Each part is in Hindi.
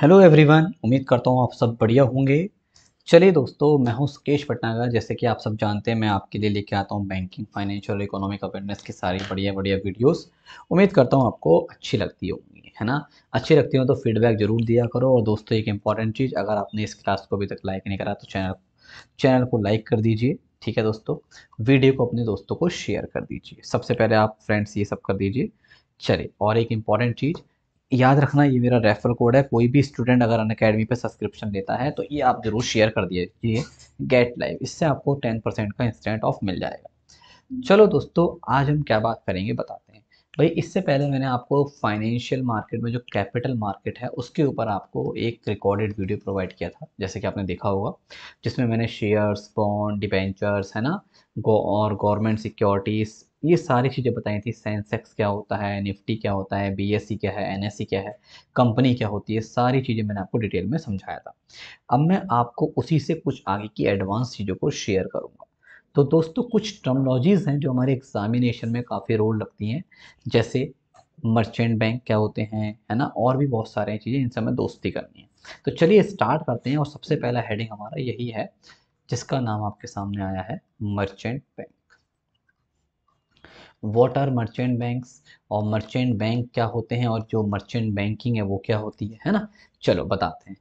हेलो एवरीवन उम्मीद करता हूँ आप सब बढ़िया होंगे चलिए दोस्तों मैं हूँ सुकेश पटनागर जैसे कि आप सब जानते हैं मैं आपके लिए लेके आता हूँ बैंकिंग फाइनेंशियल इकोनॉमिक अवेयरनेस की सारी बढ़िया बढ़िया वीडियोस उम्मीद करता हूँ आपको अच्छी लगती होंगी है ना अच्छी लगती हो तो फीडबैक ज़रूर दिया करो और दोस्तों एक इंपॉर्टेंट चीज़ अगर आपने इस क्लास को अभी तक लाइक नहीं करा तो चैनल चैनल को लाइक कर दीजिए ठीक है दोस्तों वीडियो को अपने दोस्तों को शेयर कर दीजिए सबसे पहले आप फ्रेंड्स ये सब कर दीजिए चलिए और एक इम्पॉर्टेंट चीज़ याद रखना ये मेरा रेफर कोड है कोई भी स्टूडेंट अगर अन अकेडमी पर सब्सक्रिप्शन लेता है तो ये आप ज़रूर शेयर कर दीजिए गेट लाइव इससे आपको टेन परसेंट का इंस्टेंट ऑफ मिल जाएगा चलो दोस्तों आज हम क्या बात करेंगे बताते हैं भाई इससे पहले मैंने आपको फाइनेंशियल मार्केट में जो कैपिटल मार्केट है उसके ऊपर आपको एक रिकॉर्डेड वीडियो प्रोवाइड किया था जैसे कि आपने देखा होगा जिसमें मैंने शेयर्स बॉन्ड डिबेंचर्स है ना गो और गवर्नमेंट सिक्योरिटीज़ ये सारी चीज़ें बताई थी सेंसेक्स क्या होता है निफ्टी क्या होता है बीएससी क्या है एनएससी क्या है कंपनी क्या होती है सारी चीज़ें मैंने आपको डिटेल में समझाया था अब मैं आपको उसी से कुछ आगे की एडवांस चीज़ों को शेयर करूँगा तो दोस्तों कुछ टर्मनोलॉजीज़ हैं जो हमारे एग्जामिनेशन में काफ़ी रोल रखती हैं जैसे मर्चेंट बैंक क्या होते हैं है ना और भी बहुत सारी चीज़ें इनसे हमें दोस्ती करनी है तो चलिए स्टार्ट करते हैं और सबसे पहला हेडिंग हमारा यही है जिसका नाम आपके सामने आया है merchant bank what are merchant banks और मर्चेंट बैंक क्या होते हैं और जो मर्चेंट बैंकिंग है वो क्या होती है है ना चलो बताते हैं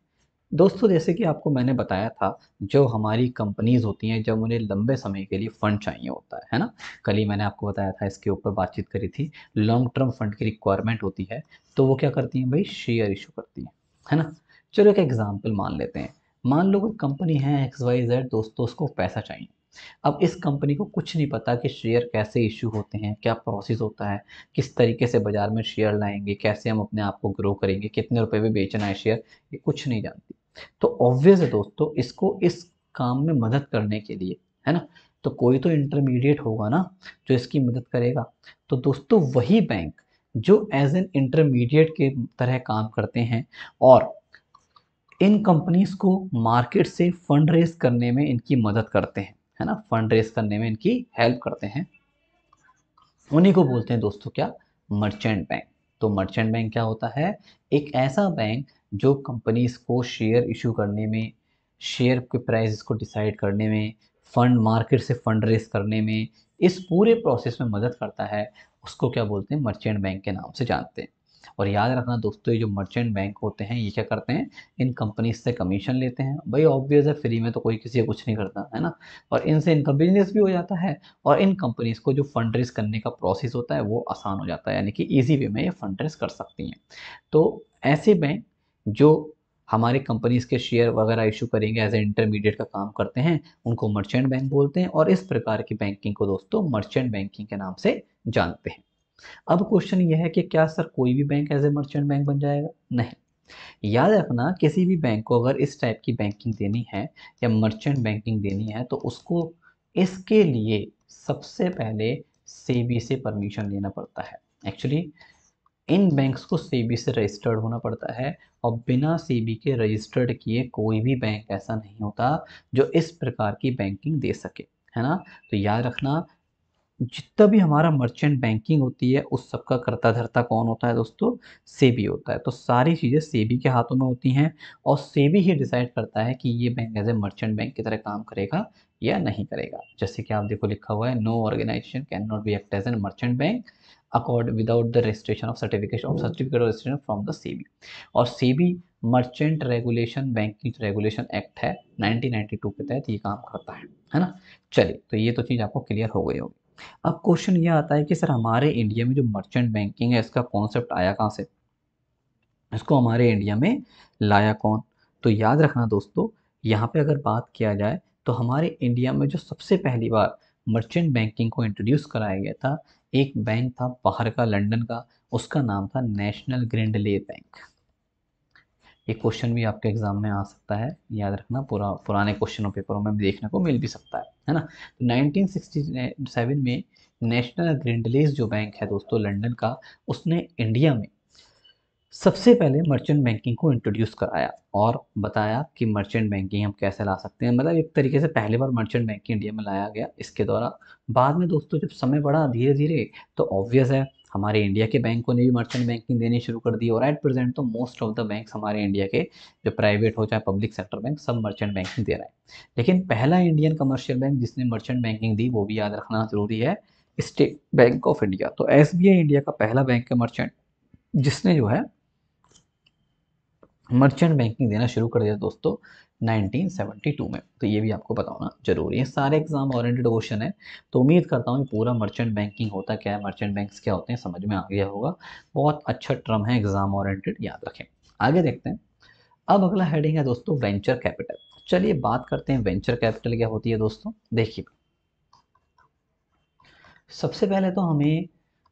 दोस्तों जैसे कि आपको मैंने बताया था जो हमारी कंपनीज़ होती हैं जब उन्हें लंबे समय के लिए फ़ंड चाहिए होता है है ना कल ही मैंने आपको बताया था इसके ऊपर बातचीत करी थी लॉन्ग टर्म फंड की रिक्वायरमेंट होती है तो वो क्या करती हैं भाई शेयर इशू करती हैं है ना चलो एक एग्ज़ाम्पल मान लेते हैं मान लो कोई कंपनी है एक्स वाई जेड दोस्तों उसको पैसा चाहिए अब इस कंपनी को कुछ नहीं पता कि शेयर कैसे इशू होते हैं क्या प्रोसेस होता है किस तरीके से बाज़ार में शेयर लाएंगे कैसे हम अपने आप को ग्रो करेंगे कितने रुपए में बेचना है शेयर ये कुछ नहीं जानती तो ऑब्वियस है दोस्तों इसको इस काम में मदद करने के लिए है ना तो कोई तो इंटरमीडिएट होगा ना जो इसकी मदद करेगा तो दोस्तों वही बैंक जो एज एन इंटरमीडिएट के तरह काम करते हैं और इन कंपनीज को मार्केट से फंड रेज करने में इनकी मदद करते हैं है ना फंड रेस करने में इनकी हेल्प करते हैं उन्हीं को बोलते हैं दोस्तों क्या मर्चेंट बैंक तो मर्चेंट बैंक क्या होता है एक ऐसा बैंक जो कंपनीज को शेयर इशू करने में शेयर के प्राइस को डिसाइड करने में फंड मार्केट से फंड रेस करने में इस पूरे प्रोसेस में मदद करता है उसको क्या बोलते हैं मर्चेंट बैंक के नाम से जानते हैं और याद रखना दोस्तों ये जो मर्चेंट बैंक होते हैं ये क्या करते हैं इन कंपनीज से कमीशन लेते हैं भाई ऑब्वियस है फ्री में तो कोई किसी को कुछ नहीं करता है ना और इनसे इनका बिजनेस भी हो जाता है और इन कंपनीज को जो फंड रेज करने का प्रोसेस होता है वो आसान हो जाता है यानी कि ईजी वे में ये फंड रेज कर सकती हैं तो ऐसे बैंक जो हमारे कंपनीज के शेयर वगैरह इशू करेंगे एज ए इंटरमीडिएट का काम करते हैं उनको मर्चेंट बैंक बोलते हैं और इस प्रकार की बैंकिंग को दोस्तों मर्चेंट बैंकिंग के नाम से जानते हैं अब क्वेश्चन यह है कि क्या सर कोई भी bank as a merchant bank बन जाएगा नहीं याद रखना किसी भी बैंक को अगर इस टाइप की बैंकिंग देनी है या मर्चेंट बैंकिंग देनी है तो उसको इसके लिए सबसे पहले सेबी से परमिशन लेना पड़ता है एक्चुअली इन बैंक्स को सेबी से रजिस्टर्ड होना पड़ता है और बिना सेबी के रजिस्टर्ड किए कोई भी बैंक ऐसा नहीं होता जो इस प्रकार की बैंकिंग दे सके है ना तो याद रखना जितना भी हमारा मर्चेंट बैंकिंग होती है उस सब का करता धरता कौन होता है दोस्तों सेबी होता है तो सारी चीज़ें सेबी के हाथों में होती हैं और सेबी ही डिसाइड करता है कि ये bank as a merchant bank की तरह काम करेगा या नहीं करेगा जैसे कि आप देखो लिखा हुआ है no organisation can not be act as an merchant bank accord without the registration of certification of certificate registration from the SEBI और SEBI merchant regulation banking regulation act है 1992 के तहत ये काम करता है है ना चलिए तो ये तो चीज़ आपको क्लियर हो गई होगी अब क्वेश्चन ये आता है कि सर हमारे इंडिया में जो मर्चेंट बैंकिंग है इसका कॉन्सेप्ट आया कहाँ से इसको हमारे इंडिया में लाया कौन तो याद रखना दोस्तों यहाँ पे अगर बात किया जाए तो हमारे इंडिया में जो सबसे पहली बार मर्चेंट बैंकिंग को इंट्रोड्यूस कराया गया था एक बैंक था बाहर का लंदन का उसका नाम था नेशनल ग्रेंडले बैंक ये क्वेश्चन भी आपके एग्जाम में आ सकता है याद रखना पुरा पुराने क्वेश्चनों पेपरों में भी देखने को मिल भी सकता है है ना तो 1967 में नेशनल ग्रिंडलेज जो बैंक है दोस्तों लंदन का उसने इंडिया में सबसे पहले मर्चेंट बैंकिंग को इंट्रोड्यूस कराया और बताया कि मर्चेंट बैंकिंग हम कैसे ला सकते हैं मतलब एक तरीके से पहली बार मर्चेंट बैंकिंग इंडिया में लाया गया इसके द्वारा बाद में दोस्तों जब समय बढ़ा धीरे धीरे तो ऑब्वियस है हमारे इंडिया के बैंकों ने भी मर्चेंट बैंकिंग देनी शुरू कर दी और एट प्रेजेंट तो मोस्ट ऑफ द बैंक हमारे इंडिया के जो प्राइवेट हो चाहे पब्लिक सेक्टर बैंक सब मर्चेंट बैंकिंग दे रहा है लेकिन पहला इंडियन कमर्शियल बैंक जिसने मर्चेंट बैंकिंग दी वो भी याद रखना ज़रूरी है स्टेट बैंक ऑफ इंडिया तो एस इंडिया का पहला बैंक है मर्चेंट जिसने जो है मर्चेंट बैंकिंग देना शुरू कर दिया दोस्तों 1972 में तो ये भी आपको बताना जरूरी है सारे एग्जाम ओरिएंटेड क्वेश्चन है तो उम्मीद करता हूँ पूरा मर्चेंट बैंकिंग होता क्या है मर्चेंट बैंक्स क्या होते हैं समझ में आ गया होगा बहुत अच्छा टर्म है एग्जाम ओरिएंटेड याद रखें आगे देखते हैं अब अगला हेडिंग है दोस्तों वेंचर कैपिटल चलिए बात करते हैं वेंचर कैपिटल क्या होती है दोस्तों देखिए सबसे पहले तो हमें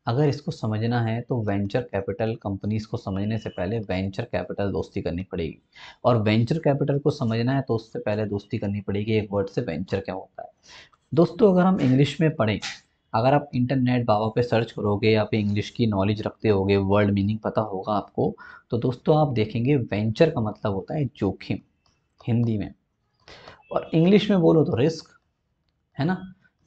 अगर इसको समझना है तो वेंचर कैपिटल कंपनीज को समझने से पहले वेंचर कैपिटल दोस्ती करनी पड़ेगी और वेंचर कैपिटल को समझना है तो उससे पहले दोस्ती करनी पड़ेगी एक वर्ड से वेंचर क्या होता है दोस्तों अगर हम इंग्लिश में पढ़ें अगर आप इंटरनेट बाबा पे सर्च करोगे या फिर इंग्लिश की नॉलेज रखते होगे वर्ड मीनिंग पता होगा आपको तो दोस्तों आप देखेंगे वेंचर का मतलब होता है जोखिम हिंदी में और इंग्लिश में बोलो तो रिस्क है ना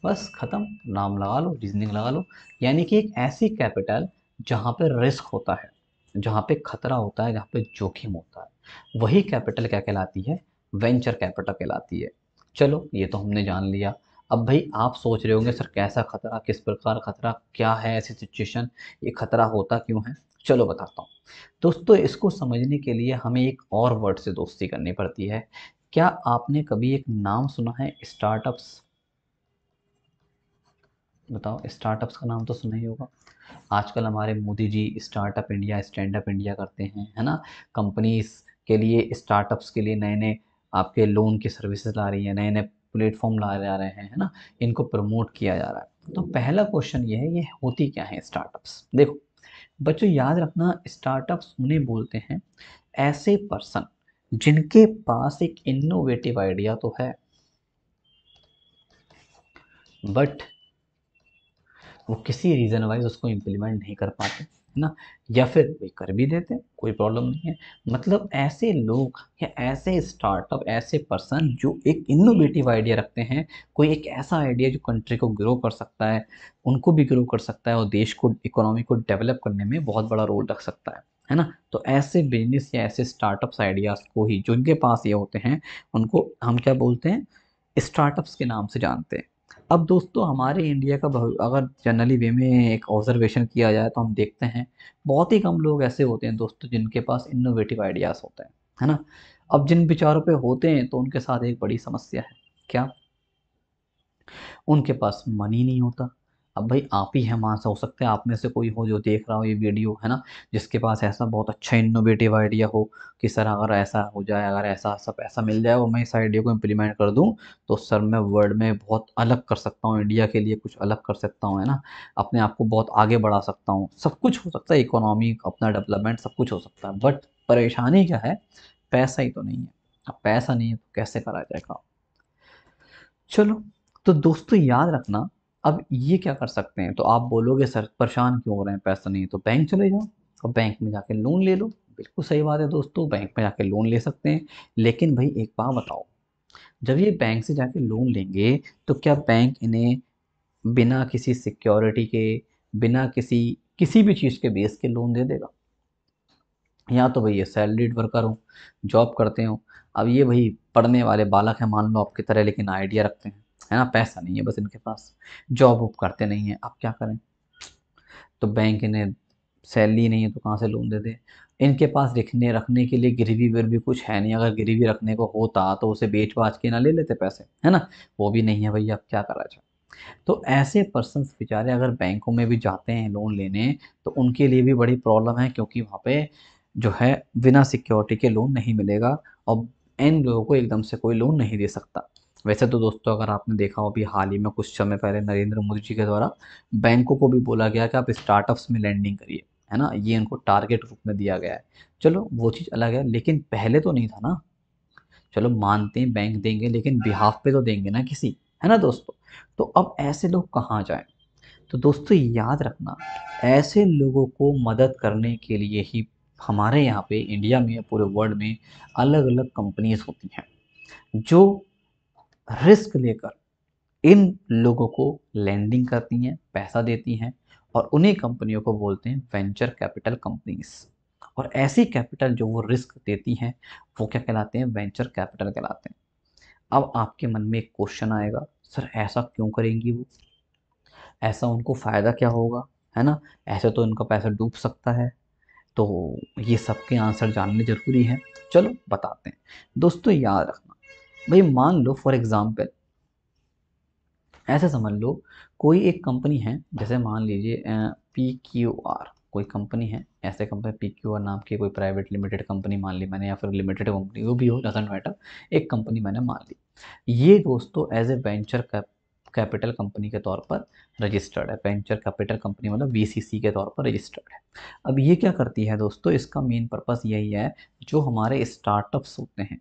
बस ख़त्म नाम लगा लो रीजनिंग लगा लो यानी कि एक ऐसी कैपिटल जहाँ पर रिस्क होता है जहाँ पे खतरा होता है जहाँ पे जोखिम होता है वही कैपिटल क्या कहलाती है वेंचर कैपिटल कहलाती है चलो ये तो हमने जान लिया अब भाई आप सोच रहे होंगे सर कैसा खतरा किस प्रकार खतरा क्या है ऐसी सिचुएशन ये खतरा होता क्यों है चलो बताता हूँ दोस्तों इसको समझने के लिए हमें एक और वर्ड से दोस्ती करनी पड़ती है क्या आपने कभी एक नाम सुना है स्टार्टअप्स बताओ स्टार्टअप्स का नाम तो सुना ही होगा आजकल हमारे Modi ji Startup India Stand Up India करते हैं है ना कंपनीज के लिए स्टार्टअप्स के लिए नए नए आपके लोन की सर्विसेज ला रही है नए नए प्लेटफॉर्म ला जा रहे हैं है ना इनको प्रमोट किया जा रहा है तो पहला क्वेश्चन ये है ये होती क्या है स्टार्टअप्स देखो बच्चों याद रखना स्टार्टअप्स उन्हें बोलते हैं ऐसे पर्सन जिनके पास एक इनोवेटिव आइडिया तो है बट वो किसी रीज़न वाइज उसको इम्प्लीमेंट नहीं कर पाते है ना या फिर वे कर भी देते कोई प्रॉब्लम नहीं है मतलब ऐसे लोग या ऐसे स्टार्टअप ऐसे पर्सन जो एक इनोवेटिव आइडिया रखते हैं कोई एक ऐसा आइडिया जो कंट्री को ग्रो कर सकता है उनको भी ग्रो कर सकता है और देश को इकोनॉमी को डेवलप करने में बहुत बड़ा रोल रख सकता है है ना तो ऐसे बिजनेस या ऐसे स्टार्टअप्स आइडियाज़ को ही जिनके पास ये होते हैं उनको हम क्या बोलते हैं स्टार्टअप्स के नाम से जानते हैं अब दोस्तों हमारे इंडिया का अगर जनरली वे में एक ऑब्जर्वेशन किया जाए तो हम देखते हैं बहुत ही कम लोग ऐसे होते हैं दोस्तों जिनके पास इनोवेटिव आइडियाज़ होते हैं है ना अब जिन विचारों पे होते हैं तो उनके साथ एक बड़ी समस्या है क्या उनके पास मनी नहीं होता अब भाई आप ही हैं मानसा हो सकते हैं आप में से कोई हो जो देख रहा हो ये वीडियो है ना जिसके पास ऐसा बहुत अच्छा इनोवेटिव आइडिया हो कि सर अगर ऐसा हो जाए अगर ऐसा सब ऐसा मिल जाए और मैं इस आइडिया को इम्प्लीमेंट कर दूँ तो सर मैं वर्ल्ड में बहुत अलग कर सकता हूँ इंडिया के लिए कुछ अलग कर सकता हूँ है ना अपने आप को बहुत आगे बढ़ा सकता हूँ सब कुछ हो सकता है इकोनॉमी अपना डेवलपमेंट सब कुछ हो सकता है बट परेशानी क्या है पैसा ही तो नहीं है अब पैसा नहीं है तो कैसे करा जाएगा चलो तो दोस्तों याद रखना अब ये क्या कर सकते हैं तो आप बोलोगे सर परेशान क्यों हो रहे हैं पैसा नहीं तो बैंक चले जाओ और बैंक में जाके लोन ले लो बिल्कुल सही बात है दोस्तों बैंक में जाके लोन ले सकते हैं लेकिन भाई एक बात बताओ जब ये बैंक से जाके लोन लेंगे तो क्या बैंक इन्हें बिना किसी सिक्योरिटी के बिना किसी किसी भी चीज़ के बेस के लोन दे देगा या तो भाई ये सैलरीड वर्कर हो जॉब करते हो अब ये भाई पढ़ने वाले बालक हैं मान लो आपकी तरह लेकिन आइडिया रखते हैं है ना पैसा नहीं है बस इनके पास जॉब वॉब करते नहीं है अब क्या करें तो बैंक इन्हें सैलरी नहीं है तो कहाँ से लोन दे दे इनके पास रखने रखने के लिए गिरवी भी कुछ है नहीं अगर गिरवी रखने को होता तो उसे बेच बाच के ना ले लेते पैसे है ना वो भी नहीं है भैया अब क्या करा जाए तो ऐसे पर्सन बेचारे अगर बैंकों में भी जाते हैं लोन लेने तो उनके लिए भी बड़ी प्रॉब्लम है क्योंकि वहाँ पे जो है बिना सिक्योरिटी के लोन नहीं मिलेगा और इन लोगों को एकदम से कोई लोन नहीं दे सकता वैसे तो दोस्तों अगर आपने देखा हो अभी हाल ही में कुछ समय पहले नरेंद्र मोदी जी के द्वारा बैंकों को भी बोला गया कि आप स्टार्टअप्स में लैंडिंग करिए है ना ये इनको टारगेट रूप में दिया गया है चलो वो चीज़ अलग है लेकिन पहले तो नहीं था ना चलो मानते हैं बैंक देंगे लेकिन बिहाफ पे तो देंगे ना किसी है ना दोस्तों तो अब ऐसे लोग कहाँ जाएं तो दोस्तों याद रखना ऐसे लोगों को मदद करने के लिए ही हमारे यहाँ पे इंडिया में पूरे वर्ल्ड में अलग अलग कंपनीज होती हैं जो रिस्क लेकर इन लोगों को लैंडिंग करती हैं पैसा देती हैं और उन्हीं कंपनियों को बोलते हैं वेंचर कैपिटल कंपनीज और ऐसी कैपिटल जो वो रिस्क देती हैं वो क्या कहलाते हैं वेंचर कैपिटल कहलाते हैं अब आपके मन में एक क्वेश्चन आएगा सर ऐसा क्यों करेंगी वो ऐसा उनको फ़ायदा क्या होगा है ना ऐसे तो उनका पैसा डूब सकता है तो ये सबके आंसर जानने ज़रूरी है चलो बताते हैं दोस्तों याद रखना भाई मान लो फॉर एग्ज़ाम्पल ऐसे समझ लो कोई एक कंपनी है जैसे मान लीजिए पी क्यू आर कोई कंपनी है ऐसे कंपनी पी क्यू आर नाम की कोई प्राइवेट लिमिटेड कंपनी मान ली मैंने या फिर लिमिटेड कंपनी वो भी हो डजेंट मैटर एक कंपनी मैंने मान ली ये दोस्तों as a venture capital company के तौर पर रजिस्टर्ड है वेंचर कैपिटल कंपनी मतलब सी के तौर पर रजिस्टर्ड है अब ये क्या करती है दोस्तों इसका मेन पर्पज़ यही है जो हमारे स्टार्टअप्स होते हैं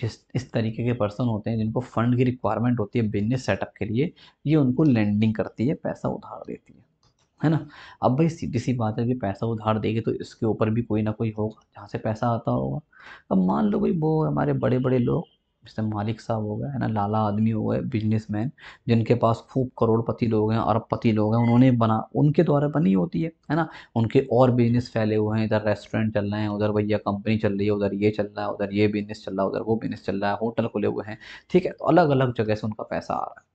जिस इस तरीके के पर्सन होते हैं जिनको फंड की रिक्वायरमेंट होती है बिजनेस सेटअप के लिए ये उनको लैंडिंग करती है पैसा उधार देती है है ना अब भाई सीधी सी बात है कि पैसा उधार देगी तो इसके ऊपर भी कोई ना कोई होगा जहाँ से पैसा आता होगा अब मान लो भाई वो हमारे बड़े बड़े लोग जैसे मालिक साहब हो गए है ना लाला आदमी हो गए बिजनेसमैन जिनके पास खूब करोड़पति लोग हैं अरबपति लोग हैं उन्होंने बना उनके द्वारा बनी होती है है ना उनके और बिजनेस फैले हुए हैं इधर रेस्टोरेंट चल रहे हैं उधर भैया कंपनी चल रही है उधर ये चल रहा है उधर ये बिजनेस चल रहा है उधर वो बिजनेस चल रहा है होटल खुले हुए हैं ठीक है तो अलग अलग जगह से उनका पैसा आ रहा है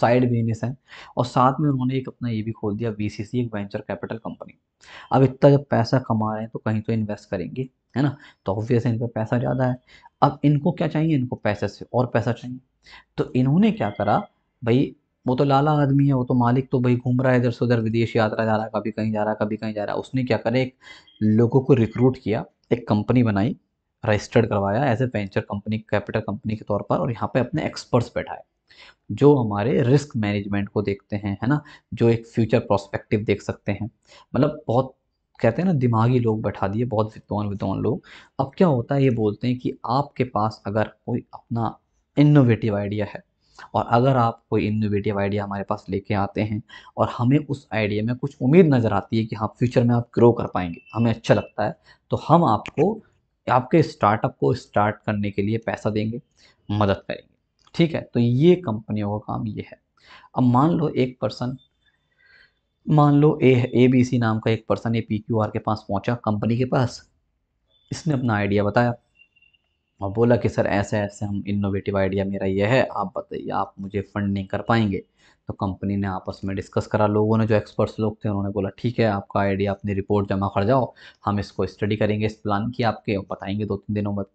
साइड बिजनेस है और साथ में उन्होंने एक अपना ये भी खोल दिया बी एक वेंचर कैपिटल कंपनी अब इतना जब पैसा कमा रहे हैं तो कहीं तो इन्वेस्ट करेंगे है ना तो ऑब्वियस है इन पर पैसा ज़्यादा है अब इनको क्या चाहिए इनको पैसे से और पैसा चाहिए तो इन्होंने क्या करा भाई वो तो लाला आदमी है वो तो मालिक तो भाई घूम रहा है इधर से उधर विदेश यात्रा जा रहा है कभी कहीं जा रहा है कभी कहीं जा रहा है उसने क्या करा एक लोगों को रिक्रूट किया एक कंपनी बनाई रजिस्टर्ड करवाया as a venture company capital company के तौर पर और यहाँ पे अपने एक्सपर्ट्स बैठाए जो हमारे रिस्क मैनेजमेंट को देखते हैं है ना जो एक फ्यूचर प्रोस्पेक्टिव देख सकते हैं मतलब बहुत कहते हैं ना दिमागी लोग बैठा दिए बहुत विद्वान विद्वान लोग अब क्या होता है ये बोलते हैं कि आपके पास अगर कोई अपना इनोवेटिव आइडिया है और अगर आप कोई इनोवेटिव आइडिया हमारे पास लेके आते हैं और हमें उस आइडिया में कुछ उम्मीद नज़र आती है कि हाँ फ्यूचर में आप ग्रो कर पाएंगे हमें अच्छा लगता है तो हम आपको आपके स्टार्टअप को स्टार्ट करने के लिए पैसा देंगे मदद करेंगे ठीक है तो ये कंपनियों का काम ये है अब मान लो एक पर्सन मान लो ए ए बी सी नाम का एक person a P Q R के पास पहुंचा कंपनी के पास इसने अपना आइडिया बताया और बोला कि सर ऐसे ऐसे हम इनोवेटिव आइडिया मेरा ये है आप बताइए आप मुझे फंड नहीं कर पाएंगे तो कंपनी ने आपस में डिस्कस करा लोगों ने जो एक्सपर्ट्स लोग थे उन्होंने बोला ठीक है आपका आइडिया अपनी रिपोर्ट जमा कर जाओ हम इसको स्टडी करेंगे इस प्लान की आपके बताएंगे दो तीन दिनों बाद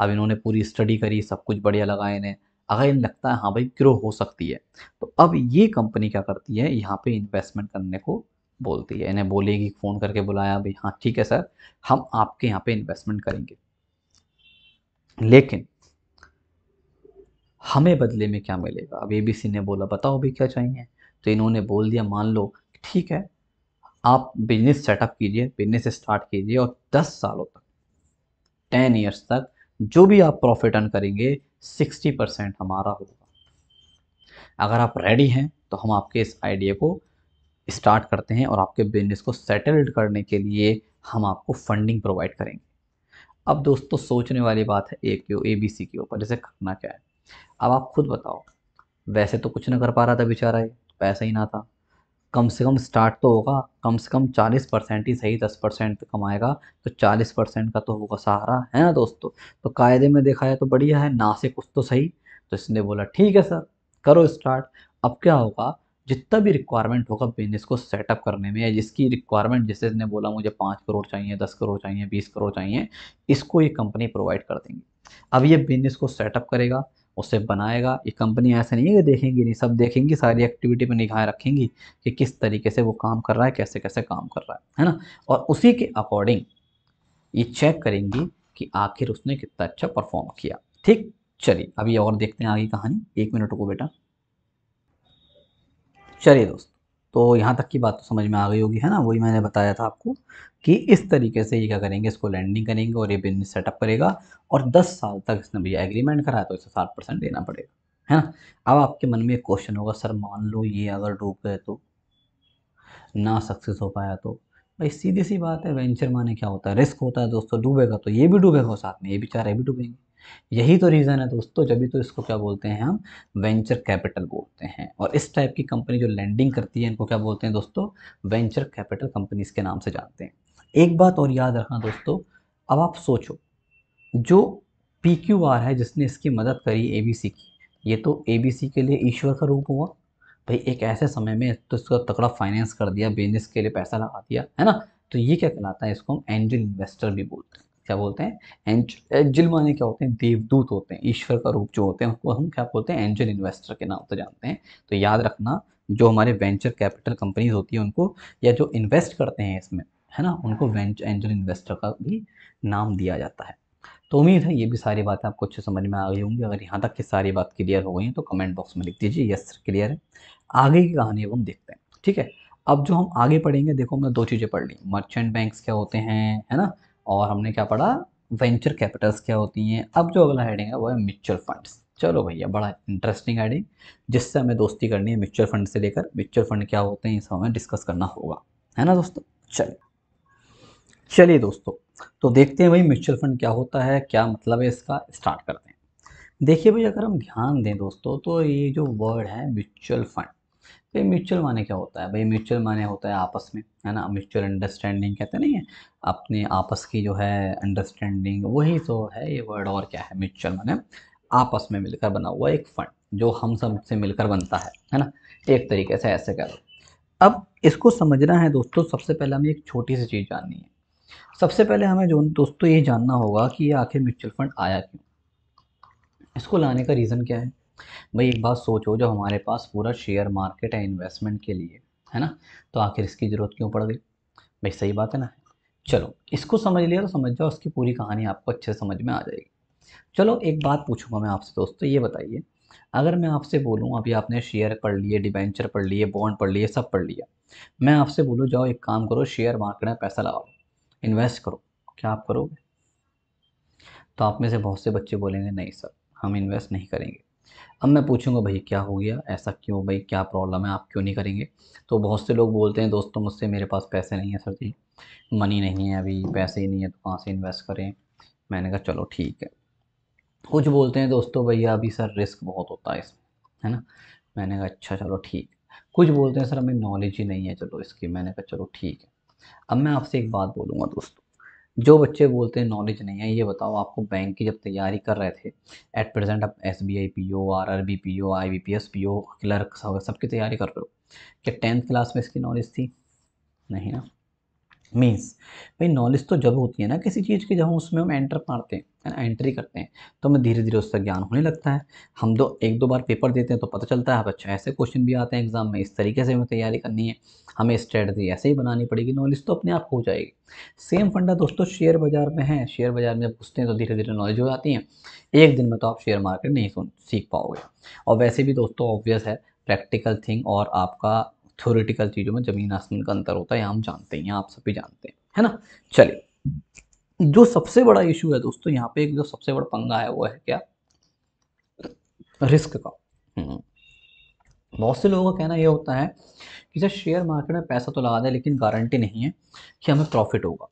अब इन्होंने पूरी स्टडी करी सब कुछ बढ़िया लगा इन्हें अगर इन लगता है हाँ भाई ग्रो हो सकती है तो अब ये कंपनी क्या करती है यहाँ पे इन्वेस्टमेंट करने को बोलती है इन्हें बोलेगी फ़ोन करके बुलाया भाई हाँ ठीक है सर हम आपके यहाँ पे इन्वेस्टमेंट करेंगे लेकिन हमें बदले में क्या मिलेगा अब एबीसी ने बोला बताओ भाई क्या चाहिए तो इन्होंने बोल दिया मान लो ठीक है आप बिजनेस सेटअप कीजिए बिजनेस स्टार्ट कीजिए और 10 सालों तक 10 इयर्स तक जो भी आप प्रॉफिट अर्न करेंगे सिक्सटी परसेंट हमारा होगा अगर आप रेडी हैं तो हम आपके इस आइडिया को स्टार्ट करते हैं और आपके बिजनेस को सेटल्ड करने के लिए हम आपको फंडिंग प्रोवाइड करेंगे अब दोस्तों सोचने वाली बात है ए ओ ए बी सी के ऊपर जैसे करना क्या है अब आप खुद बताओ वैसे तो कुछ ना कर पा रहा था बेचारा पैसा ही ना था कम से कम स्टार्ट तो होगा कम से कम चालीस परसेंट ही सही दस परसेंट तो कमाएगा तो चालीस परसेंट का तो होगा सहारा है ना दोस्तों तो कायदे में देखा जाए तो बढ़िया है ना से कुछ तो सही तो इसने बोला ठीक है सर करो स्टार्ट अब क्या होगा जितना भी रिक्वायरमेंट होगा बिजनेस को सेटअप करने में या जिसकी रिक्वायरमेंट जैसे इसने बोला मुझे पाँच करोड़ चाहिए दस करोड़ चाहिए बीस करोड़ चाहिए इसको ये कंपनी प्रोवाइड कर देंगी अब ये बिजनेस को सेटअप करेगा उसे बनाएगा ये कंपनी ऐसे नहीं है कि देखेंगी नहीं सब देखेंगी सारी एक्टिविटी पर निगाहें रखेंगी कि किस तरीके से वो काम कर रहा है कैसे कैसे काम कर रहा है है ना और उसी के अकॉर्डिंग ये चेक करेंगी कि आखिर उसने कितना अच्छा परफॉर्म किया ठीक चलिए अभी और देखते हैं आगे कहानी एक मिनट रुको बेटा चलिए दोस्त तो यहाँ तक की बात तो समझ में आ गई होगी है ना वही मैंने बताया था आपको कि इस तरीके से ये क्या करेंगे इसको लैंडिंग करेंगे और ये बिजनेस सेटअप करेगा और दस साल तक इसने भैया एग्रीमेंट कराया तो इसे सात परसेंट देना पड़ेगा है ना अब आपके मन में एक क्वेश्चन होगा सर मान लो ये अगर डूब गए तो ना सक्सेस हो पाया तो भाई सीधी सी बात है वेंचर माने क्या होता है रिस्क होता है दोस्तों डूबेगा तो ये भी डूबेगा साथ में ये बेचारे भी डूबेंगे यही तो रीज़न है दोस्तों जब भी तो इसको क्या बोलते हैं हम वेंचर कैपिटल बोलते हैं और इस टाइप की कंपनी जो लैंडिंग करती है इनको क्या बोलते हैं दोस्तों वेंचर कैपिटल कंपनीज के नाम से जानते हैं एक बात और याद रखना दोस्तों अब आप सोचो जो पी क्यू आर है जिसने इसकी मदद करी ए बी सी की ये तो ए बी सी के लिए ईश्वर का रूप हुआ भाई एक ऐसे समय में तो इसका तकड़ा फाइनेंस कर दिया बिजनेस के लिए पैसा लगा दिया है ना तो ये क्या कहलाता है इसको हम एंजल इन्वेस्टर भी बोलते हैं क्या बोलते हैं एंजल माने क्या होते हैं देवदूत होते हैं ईश्वर का रूप जो होते हैं उसको हम क्या बोलते हैं एंजल इन्वेस्टर के नाम से जानते हैं तो याद रखना जो हमारे वेंचर कैपिटल कंपनीज होती है उनको या जो इन्वेस्ट करते हैं इसमें है ना उनको वेंचर एंजल इन्वेस्टर का भी नाम दिया जाता है तो उम्मीद है ये भी सारी बातें आपको अच्छे समझ में आ गई होंगी अगर यहाँ तक की सारी बात क्लियर हो गई हैं तो कमेंट बॉक्स में लिख दीजिए यस सर क्लियर है आगे की कहानी अब हम देखते हैं ठीक है अब जो हम आगे पढ़ेंगे देखो हमने दो चीज़ें पढ़ ली मर्चेंट बैंक्स क्या होते हैं है ना और हमने क्या पढ़ा वेंचर कैपिटल्स क्या होती हैं अब जो अगला हेडिंग है वो है म्यूचुअल फंड्स चलो भैया बड़ा इंटरेस्टिंग हेडिंग जिससे हमें दोस्ती करनी है म्यूचुअल फंड से लेकर म्यूचुअल फंड क्या होते हैं इस हमें डिस्कस करना होगा है ना दोस्तों चलिए चलिए दोस्तों तो देखते हैं भाई म्यूचुअल फंड क्या होता है क्या मतलब है इसका स्टार्ट करते हैं देखिए भाई अगर हम ध्यान दें दोस्तों तो ये जो वर्ड है म्यूचुअल फंड तो म्यूचुअल माने क्या होता है भाई म्यूचुअल माने होता है आपस में है ना म्यूचुअल अंडरस्टैंडिंग कहते नहीं है अपने आपस की जो है अंडरस्टैंडिंग वही तो है ये वर्ड और क्या है म्यूचुअल माने आपस में मिलकर बना हुआ एक फंड जो हम सब से मिलकर बनता है है ना एक तरीके से ऐसे करो अब इसको समझना है दोस्तों सबसे पहले हमें एक छोटी सी चीज़ जाननी है सबसे पहले हमें जो दोस्तों ये जानना होगा कि ये आखिर म्यूचुअल फंड आया क्यों इसको लाने का रीज़न क्या है भाई एक बात सोचो जब हमारे पास पूरा शेयर मार्केट है इन्वेस्टमेंट के लिए है ना तो आखिर इसकी ज़रूरत क्यों पड़ गई भाई सही बात है ना चलो इसको समझ लिया तो समझ जाओ उसकी पूरी कहानी आपको अच्छे समझ में आ जाएगी चलो एक बात पूछूंगा मैं आपसे दोस्तों ये बताइए अगर मैं आपसे बोलूँ अभी आपने शेयर पढ़ लिए डिबेंचर पढ़ लिए बॉन्ड पढ़ लिए सब पढ़ लिया मैं आपसे बोलूँ जाओ एक काम करो शेयर मार्केट में पैसा लगाओ इन्वेस्ट करो क्या आप करोगे तो आप में से बहुत से बच्चे बोलेंगे नहीं सर हम इन्वेस्ट नहीं करेंगे अब मैं पूछूंगा भाई क्या हो गया ऐसा क्यों भाई क्या प्रॉब्लम है आप क्यों नहीं करेंगे तो बहुत से लोग बोलते हैं दोस्तों मुझसे मेरे पास पैसे नहीं है सर जी मनी नहीं है अभी पैसे ही नहीं है तो कहाँ से इन्वेस्ट करें मैंने कहा चलो ठीक है कुछ बोलते हैं दोस्तों भैया अभी सर रिस्क बहुत होता है इसमें है ना मैंने कहा अच्छा चलो ठीक कुछ बोलते हैं सर हमें नॉलेज ही नहीं है चलो इसकी मैंने कहा चलो ठीक है अब मैं आपसे एक बात बोलूँगा दोस्तों जो बच्चे बोलते हैं नॉलेज नहीं है ये बताओ आपको बैंक की जब तैयारी कर रहे थे एट प्रेजेंट आप S B I P O R R B P O I B P S P O clerk सबकी तैयारी कर रहे हो क्या टेंथ क्लास में इसकी नॉलेज थी नहीं ना मीन्स भाई नॉलेज तो जब होती है ना किसी चीज़ की जब हम उसमें हम एंटर मारते हैं एंट्री करते हैं तो हमें धीरे धीरे उसका ज्ञान होने लगता है हम दो एक दो बार पेपर देते हैं तो पता चलता है अब अच्छा ऐसे क्वेश्चन भी आते हैं एग्ज़ाम में इस तरीके से हमें तैयारी करनी है हमें स्ट्रेटजी ऐसे ही बनानी पड़ेगी नॉलेज तो अपने आप हो जाएगी सेम फंडा दोस्तों शेयर बाज़ार में है शेयर बाज़ार में पूछते हैं तो धीरे धीरे नॉलेज हो जाती है एक दिन में तो आप शेयर मार्केट नहीं सीख पाओगे और वैसे भी दोस्तों ऑब्वियस है प्रैक्टिकल थिंग और आपका थ्योरेटिकल चीज़ों में ज़मीन आसमान का अंतर होता है हम जानते हैं आप सभी जानते हैं है ना चलिए जो सबसे बड़ा इशू है दोस्तों यहाँ पे एक जो सबसे बड़ा पंगा है वो है क्या रिस्क का हम्म। बहुत से लोगों का कहना यह होता है कि सर शेयर मार्केट में पैसा तो लगा दें लेकिन गारंटी नहीं है कि हमें प्रॉफिट होगा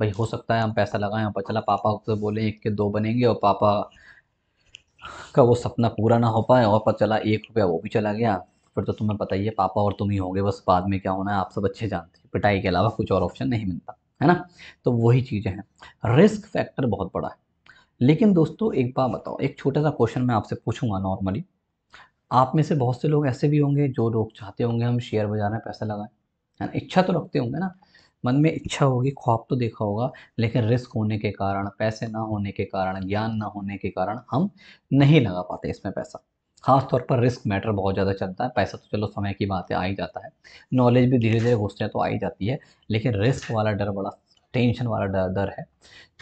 भाई हो सकता है हम पैसा लगाएं और चला पापा से तो बोले एक के दो बनेंगे और पापा का वो सपना पूरा ना हो पाए और पता चला एक रुपया वो भी चला गया फिर तो तुम्हें पता ही है पापा और तुम ही होगे बस बाद में क्या होना है आप सब अच्छे जानते हैं पिटाई के अलावा कुछ और ऑप्शन नहीं मिलता है ना तो वही चीज़ें हैं रिस्क फैक्टर बहुत बड़ा है लेकिन दोस्तों एक बात बताओ एक छोटा सा क्वेश्चन मैं आपसे पूछूंगा नॉर्मली आप में से बहुत से लोग ऐसे भी होंगे जो लोग चाहते होंगे हम शेयर बाजार में पैसा लगाएं है ना इच्छा तो रखते होंगे ना मन में इच्छा होगी ख्वाब तो देखा होगा लेकिन रिस्क होने के कारण पैसे ना होने के कारण ज्ञान ना होने के कारण हम नहीं लगा पाते इसमें पैसा खास तौर पर रिस्क मैटर बहुत ज़्यादा चलता है पैसा तो चलो समय की बात है आ ही जाता है नॉलेज भी धीरे धीरे घुसते तो आ ही जाती है लेकिन रिस्क वाला डर बड़ा टेंशन वाला डर डर है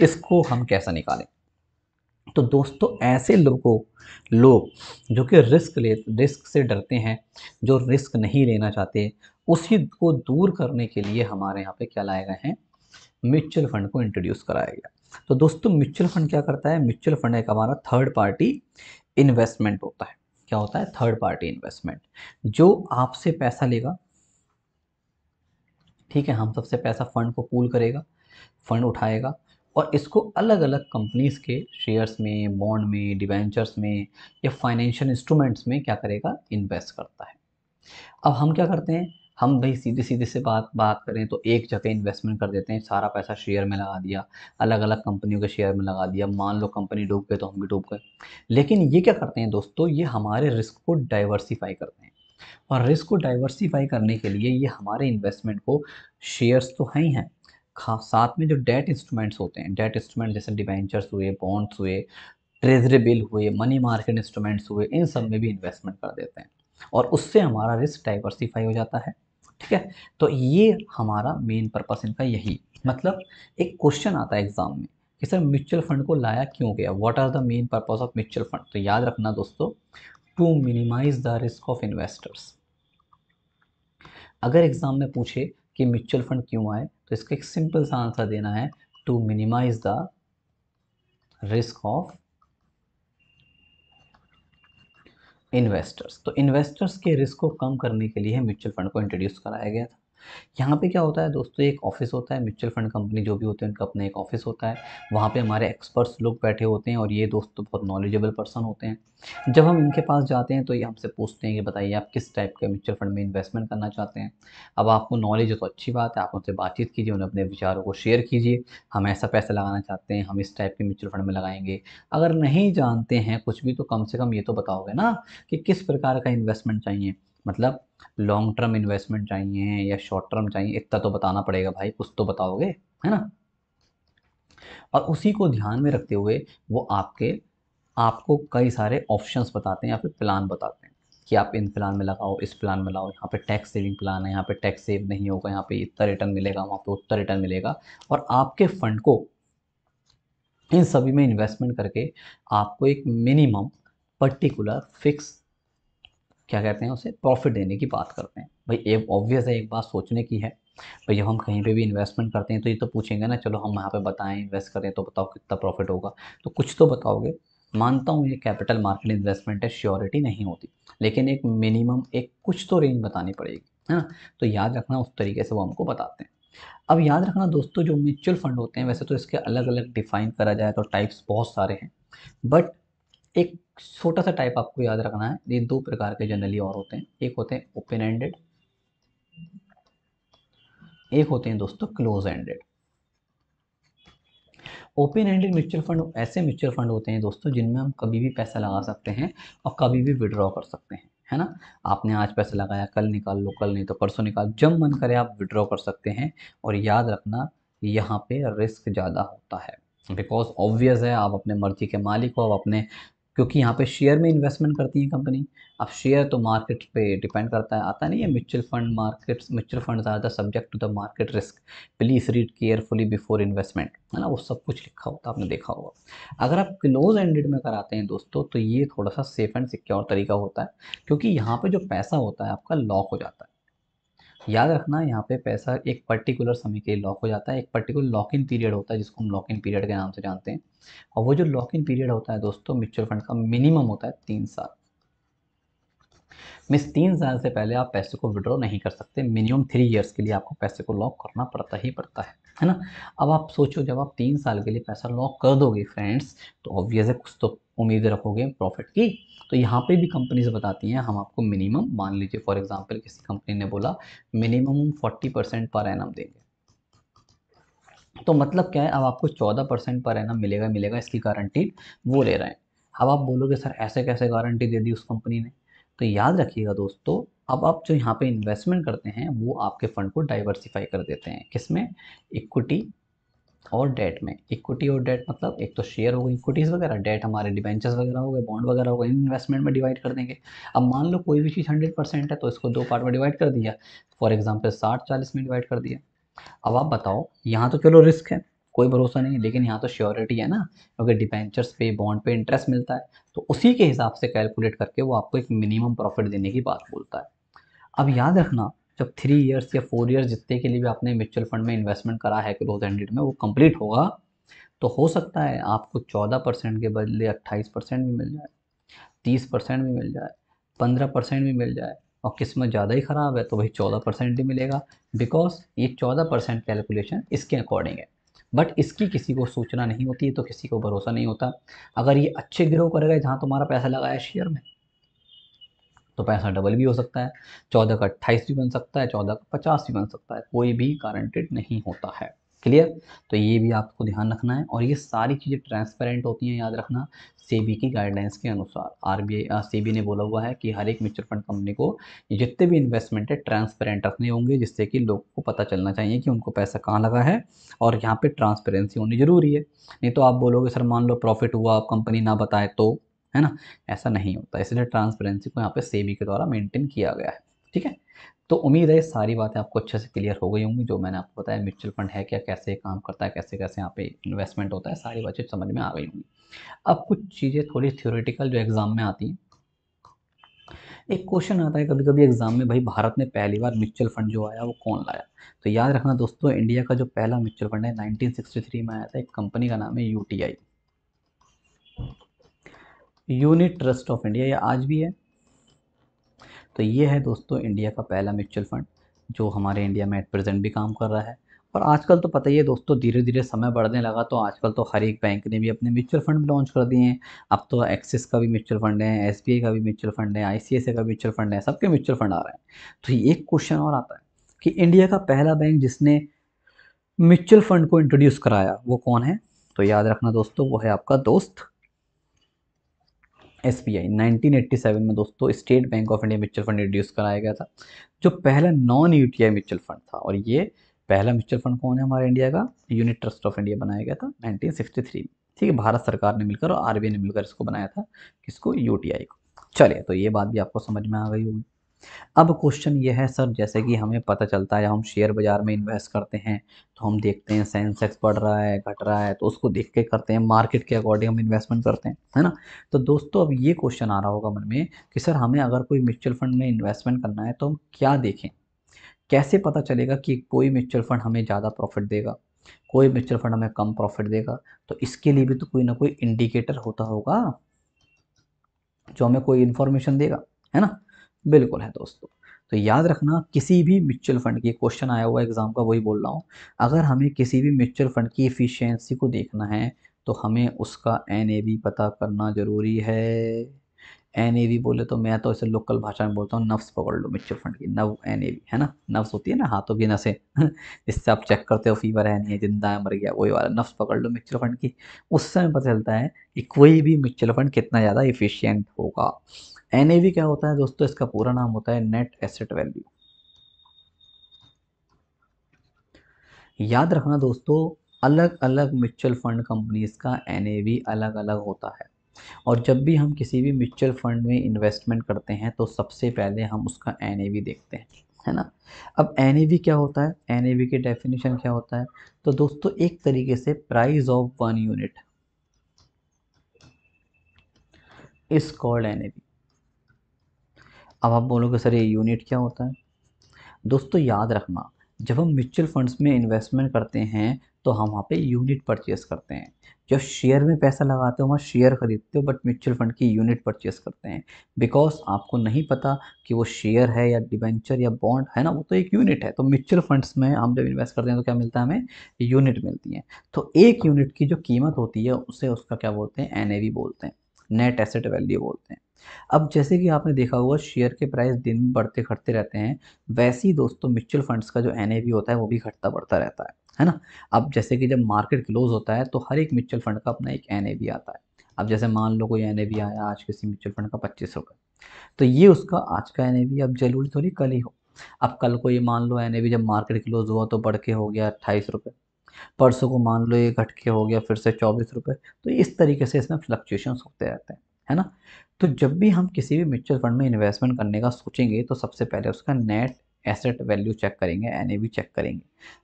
इसको हम कैसा निकालें तो दोस्तों ऐसे लोगों लोग जो कि रिस्क ले रिस्क से डरते हैं जो रिस्क नहीं लेना चाहते उसी को दूर करने के लिए हमारे यहाँ पे क्या लाए गए हैं म्यूचुअल फंड को इंट्रोड्यूस कराया गया तो दोस्तों म्यूचुअल फंड क्या करता है म्यूचुअल फंड एक हमारा थर्ड पार्टी इन्वेस्टमेंट होता है क्या होता है थर्ड पार्टी इन्वेस्टमेंट जो आपसे पैसा लेगा ठीक है हम सबसे पैसा फंड को पूल करेगा फंड उठाएगा और इसको अलग अलग कंपनीज़ के शेयर्स में बॉन्ड में डिवेंचर्स में या फाइनेंशियल इंस्ट्रूमेंट्स में क्या करेगा इन्वेस्ट करता है अब हम क्या करते हैं हम भाई सीधे सीधे से बात बात करें तो एक जगह इन्वेस्टमेंट कर देते हैं सारा पैसा शेयर में लगा दिया अलग अलग कंपनियों के शेयर में लगा दिया मान लो कंपनी डूब गए तो हम भी डूब गए लेकिन ये क्या करते हैं दोस्तों ये हमारे रिस्क को डाइवर्सीफाई करते हैं और रिस्क को डाइवर्सीफाई करने के लिए ये हमारे इन्वेस्टमेंट को शेयर्स तो हैं ही हैं साथ में जो डेट इंस्ट्रूमेंट्स होते हैं डेट इंस्ट्रूमेंट जैसे डिबेंचर्स हुए बॉन्ड्स हुए ट्रेजरी बिल हुए मनी मार्केट इंस्ट्रूमेंट्स हुए इन सब में भी इन्वेस्टमेंट कर देते हैं और उससे हमारा रिस्क डाइवर्सीफाई हो जाता है ठीक है तो ये हमारा मेन पर्पस इनका यही मतलब एक क्वेश्चन आता है एग्ज़ाम में कि सर म्यूचुअल फंड को लाया क्यों गया what are the main purpose of mutual fund तो याद रखना दोस्तों to minimise the risk of investors अगर एग्ज़ाम में पूछे कि म्यूचुअल फंड क्यों आए तो इसका एक सिंपल सा आंसर देना है to minimise the risk of investors तो इन्वेस्टर्स के रिस्क को कम करने के लिए म्यूचुअल फंड को इंट्रोड्यूस कराया गया था यहाँ पे क्या होता है दोस्तों एक ऑफिस होता है म्यूचुअल फंड कंपनी जो भी होते हैं उनका अपना एक ऑफिस होता है वहाँ पे हमारे एक्सपर्ट्स लोग बैठे होते हैं और ये दोस्तों तो बहुत नॉलेजेबल पर्सन होते हैं जब हम इनके पास जाते हैं तो ये हमसे पूछते हैं कि बताइए आप किस टाइप के म्यूचुअल फंड में इन्वेस्टमेंट करना चाहते हैं अब आपको नॉलेज तो अच्छी बात है आप उनसे बातचीत कीजिए उन्हें अपने विचारों को शेयर कीजिए हम ऐसा पैसा लगाना चाहते हैं हम इस टाइप के म्यूचुअल फंड में लगाएंगे अगर नहीं जानते हैं कुछ भी तो कम से कम ये तो बताओगे ना कि किस प्रकार का इन्वेस्टमेंट चाहिए मतलब लॉन्ग टर्म इन्वेस्टमेंट चाहिए या शॉर्ट टर्म चाहिए इतना तो बताना पड़ेगा भाई कुछ तो बताओगे है ना और उसी को ध्यान में रखते हुए वो आपके आपको कई सारे ऑप्शंस बताते हैं या फिर प्लान बताते हैं कि आप इन प्लान में लगाओ इस प्लान में लाओ यहाँ पे टैक्स सेविंग प्लान है यहाँ पे टैक्स सेव नहीं होगा यहाँ पे इतना रिटर्न मिलेगा वहाँ पे उतना रिटर्न मिलेगा और आपके फंड को इन सभी में इन्वेस्टमेंट करके आपको एक मिनिमम पर्टिकुलर फिक्स क्या कहते हैं उसे प्रॉफिट देने की बात करते हैं भाई एक ऑब्वियस है एक बात सोचने की है भाई जब हम कहीं पे भी इन्वेस्टमेंट करते हैं तो ये तो पूछेंगे ना चलो हम यहाँ पे बताएं इन्वेस्ट करें तो बताओ कितना प्रॉफिट होगा तो कुछ तो बताओगे मानता हूँ ये कैपिटल मार्केट इन्वेस्टमेंट है श्योरिटी नहीं होती लेकिन एक मिनिमम एक कुछ तो रेंज बतानी पड़ेगी है ना तो याद रखना उस तरीके से वो हमको बताते हैं अब याद रखना दोस्तों जो म्यूचुअल फंड होते हैं वैसे तो इसके अलग अलग डिफ़ाइन करा जाए तो टाइप्स बहुत सारे हैं बट एक छोटा सा टाइप आपको याद रखना है ये दो प्रकार के जनरली और होते हैं एक होते हैं ओपन एंडेड एक होते हैं दोस्तों close ended open ended mutual fund ऐसे म्यूचुअल फंड होते हैं दोस्तों जिनमें हम कभी भी पैसा लगा सकते हैं और कभी भी विड्रॉ कर सकते हैं है ना आपने आज पैसा लगाया कल निकाल लो कल नहीं तो परसों निकाल जब मन करे आप विड्रॉ कर सकते हैं और याद रखना यहाँ पे रिस्क ज़्यादा होता है बिकॉज ऑब्वियस है आप अपने मर्जी के मालिक हो आप अपने क्योंकि यहाँ पे शेयर में इन्वेस्टमेंट करती है कंपनी अब शेयर तो मार्केट पे डिपेंड करता है आता नहीं है mutual fund markets mutual fund are the subject to the market risk please read carefully before investment है ना वो सब कुछ लिखा होता है आपने देखा होगा अगर आप क्लोज एंडेड में कराते हैं दोस्तों तो ये थोड़ा सा सेफ एंड सिक्योर तरीका होता है क्योंकि यहाँ पर जो पैसा होता है आपका लॉक हो जाता है याद रखना यहाँ पे पैसा एक पर्टिकुलर समय के लिए लॉक हो जाता है एक पर्टिकुलर लॉक इन पीरियड होता है जिसको हम लॉक इन पीरियड के नाम से जानते हैं और वो जो लॉक इन पीरियड होता है दोस्तों म्यूचुअल फंड का मिनिमम होता है तीन साल मिस तीन साल से पहले आप पैसे को विड्रॉ नहीं कर सकते मिनिमम थ्री ईयर्स के लिए आपको पैसे को लॉक करना पड़ता ही पड़ता है है ना अब आप सोचो जब आप तीन साल के लिए पैसा लॉक कर दोगे फ्रेंड्स तो ऑब्वियस है कुछ तो उम्मीद रखोगे प्रॉफिट की तो यहाँ पे भी कंपनीज बताती हैं हम आपको मिनिमम मान लीजिए फॉर एग्जांपल किसी कंपनी ने बोला मिनिमम फोर्टी परसेंट पर एनम देंगे तो मतलब क्या है अब आपको चौदह परसेंट पर एनम मिलेगा मिलेगा इसकी गारंटी वो ले रहे हैं अब आप बोलोगे सर ऐसे कैसे गारंटी दे दी उस कंपनी ने तो याद रखिएगा दोस्तों अब आप जो यहाँ पे इन्वेस्टमेंट करते हैं वो आपके फ़ंड को डाइवर्सिफाई कर देते हैं किसमें इक्विटी और डेट में इक्विटी और डेट मतलब एक तो शेयर हो गई इक्विटीज़ वगैरह डेट हमारे डिवेंचर्स वगैरह हो गए बॉन्ड वगैरह हो गए इन इन्वेस्टमेंट में डिवाइड कर देंगे अब मान लो कोई भी चीज़ हंड्रेड परसेंट है तो इसको दो पार्ट में डिवाइड कर दिया फॉर एग्जाम्पल साठ चालीस में डिवाइड कर दिया अब आप बताओ यहाँ तो चलो रिस्क है कोई भरोसा नहीं लेकिन यहाँ तो श्योरिटी है ना क्योंकि डिबेंचर्स पे बॉन्ड पे इंटरेस्ट मिलता है तो उसी के हिसाब से कैलकुलेट करके वो आपको एक मिनिमम प्रॉफिट देने की बात बोलता है अब याद रखना जब थ्री इयर्स या फोर इयर्स जितने के लिए भी आपने म्यूचुअल फंड में इन्वेस्टमेंट करा है क्लोज एंडेड में वो कंप्लीट होगा तो हो सकता है आपको चौदह परसेंट के बदले अट्ठाईस परसेंट भी मिल जाए तीस परसेंट भी मिल जाए पंद्रह परसेंट भी मिल जाए और किस्मत ज़्यादा ही ख़राब है तो वही चौदह परसेंट ही मिलेगा बिकॉज ये चौदह परसेंट कैलकुलेशन इसके अकॉर्डिंग है बट इसकी किसी को सूचना नहीं होती है तो किसी को भरोसा नहीं होता अगर ये अच्छे ग्रो करेगा जहाँ तुम्हारा पैसा लगाया शेयर में तो पैसा डबल भी हो सकता है चौदह का अट्ठाईस भी बन सकता है चौदह का पचास भी बन सकता है कोई भी गारंटेड नहीं होता है क्लियर तो ये भी आपको ध्यान रखना है और ये सारी चीज़ें ट्रांसपेरेंट होती हैं याद रखना सेबी की गाइडलाइंस के अनुसार आरबीआई सेबी ने बोला हुआ है कि हर एक म्यूचुअल फंड कंपनी को जितने भी इन्वेस्टमेंट है ट्रांसपेरेंट रखने होंगे जिससे कि लोगों को पता चलना चाहिए कि उनको पैसा कहाँ लगा है और यहाँ पर ट्रांसपेरेंसी होनी ज़रूरी है नहीं तो आप बोलोगे सर मान लो प्रॉफिट हुआ आप कंपनी ना बताए तो है ना ऐसा नहीं होता इसलिए ट्रांसपेरेंसी को यहाँ पे सेबी के द्वारा मेंटेन किया गया है ठीक है तो उम्मीद है सारी बातें आपको अच्छे से क्लियर हो गई होंगी जो मैंने आपको बताया म्यूचुअल फंड है क्या कैसे काम करता है कैसे कैसे यहाँ पे इन्वेस्टमेंट होता है सारी बातें समझ में आ गई होंगी अब कुछ चीज़ें थोड़ी थ्योरेटिकल जो एग्ज़ाम में आती हैं एक क्वेश्चन आता है कभी कभी एग्जाम में भाई भारत में पहली बार म्यूचुअल फंड जो आया वो कौन लाया तो याद रखना दोस्तों इंडिया का जो पहला म्यूचुअल फंड है नाइनटीन में आया था एक कंपनी का नाम है U Unit Trust of India ये आज भी है तो ये है दोस्तों इंडिया का पहला म्यूचुअल फंड जो हमारे इंडिया में एट प्रेजेंट भी काम कर रहा है और आजकल तो पता ही है दोस्तों धीरे धीरे समय बढ़ने लगा तो आजकल तो हर एक बैंक ने भी अपने म्यूचुअल फंड भी लॉन्च कर दिए हैं अब तो एक्सिस का भी म्यूचुअल फंड है एस का भी म्यूचुअल फंड है आई का म्यूचुअल फंड है सबके म्यूचुअल फंड आ रहे हैं तो ये एक क्वेश्चन और आता है कि इंडिया का पहला बैंक जिसने म्यूचुअल फंड को इंट्रोड्यूस कराया वो कौन है तो याद रखना दोस्तों वो है आपका दोस्त एस बी आई में दोस्तों State Bank of India mutual fund introduce कराया गया था जो पहला नॉन यू म्यूचुअल फंड था और ये पहला म्यूचुअल फंड कौन है हमारे इंडिया का यूनिट ट्रस्ट ऑफ इंडिया बनाया गया था 1963 में ठीक है भारत सरकार ने मिलकर और आरबीआई ने मिलकर इसको बनाया था किसको आई को चलिए तो ये बात भी आपको समझ में आ गई होगी अब क्वेश्चन ये है सर जैसे कि हमें पता चलता है हम शेयर बाज़ार में इन्वेस्ट करते हैं तो हम देखते हैं सेंसेक्स बढ़ रहा है घट रहा है तो उसको देख के करते हैं मार्केट के अकॉर्डिंग हम इन्वेस्टमेंट करते हैं है ना तो दोस्तों अब ये क्वेश्चन आ रहा होगा मन में कि सर हमें अगर कोई म्यूचुअल फंड में इन्वेस्टमेंट करना है तो हम क्या देखें कैसे पता चलेगा कि कोई म्यूचुअल फंड हमें ज़्यादा प्रॉफिट देगा कोई म्यूचुअल फंड हमें कम प्रॉफिट देगा तो इसके लिए भी तो कोई ना कोई इंडिकेटर होता होगा जो हमें कोई इन्फॉर्मेशन देगा है ना बिल्कुल है दोस्तों तो याद रखना किसी भी म्यूचुअल फंड की क्वेश्चन आया हुआ एग्ज़ाम का वही बोल रहा हूँ अगर हमें किसी भी म्यूचुअल फंड की एफिशिएंसी को देखना है तो हमें उसका एन पता करना ज़रूरी है एन बोले तो मैं तो इसे लोकल भाषा में बोलता हूँ नफ्स पकड़ लो म्यूचुअल फंड की नव एन है ना नफ्स होती है ना हाथों की नसें जिससे आप चेक करते हो फीवर है नहीं है जिंदा है मर गया वही वाला नफ्स पकड़ लो म्यूचुअल फंड की उससे हमें पता चलता है कि कोई भी म्यूचुअल फंड कितना ज़्यादा इफिशियंट होगा एन क्या होता है दोस्तों इसका पूरा नाम होता है नेट एसेट वैल्यू याद रखना दोस्तों अलग अलग म्यूचुअल फंड कंपनीज का एन अलग अलग होता है और जब भी हम किसी भी म्यूचुअल फंड में इन्वेस्टमेंट करते हैं तो सबसे पहले हम उसका एन देखते हैं है ना अब एन क्या होता है एन की डेफिनेशन क्या होता है तो दोस्तों एक तरीके से price of one unit is called एन अब आप बोलोगे सर ये यूनिट क्या होता है दोस्तों याद रखना जब हम म्यूचुअल फंड्स में इन्वेस्टमेंट करते हैं तो हम वहाँ पे यूनिट परचेस करते हैं जब शेयर में पैसा लगाते हो वहाँ शेयर खरीदते हो बट म्यूचुअल फंड की यूनिट परचेस करते हैं बिकॉज आपको नहीं पता कि वो शेयर है या डिबेंचर या बॉन्ड है ना वो तो एक यूनिट है तो म्यूचुअल फंड्स में हम जब इन्वेस्ट करते हैं तो क्या मिलता है हमें यूनिट मिलती है तो एक यूनिट की जो कीमत होती है उसे उसका क्या बोलते हैं एन बोलते हैं नेट एसेट वैल्यू बोलते हैं अब जैसे कि आपने देखा होगा शेयर के प्राइस दिन में बढ़ते घटते रहते हैं वैसे ही दोस्तों म्यूचुअल फंड्स का जो एन होता है वो भी घटता बढ़ता रहता है है ना अब जैसे कि जब मार्केट क्लोज होता है तो हर एक म्यूचुअल फंड का अपना एक एन आता है अब जैसे मान लो कोई एन आया आज किसी म्यूचुअल फंड का पच्चीस तो ये उसका आज का एन अब जरूरी थोड़ी कल ही हो अब कल को ये मान लो एन जब मार्केट क्लोज हुआ तो बढ़ के हो गया अट्ठाईस परसों को मान लो ये घट के हो गया फिर से चौबीस रुपये तो इस तरीके से इसमें फ्लक्चुएशन होते रहते हैं है ना तो जब भी हम किसी भी म्यूचुअल फंड में इन्वेस्टमेंट करने का सोचेंगे तो सबसे पहले उसका नेट एसेट वैल्यू चेक करेंगे एन चेक करेंगे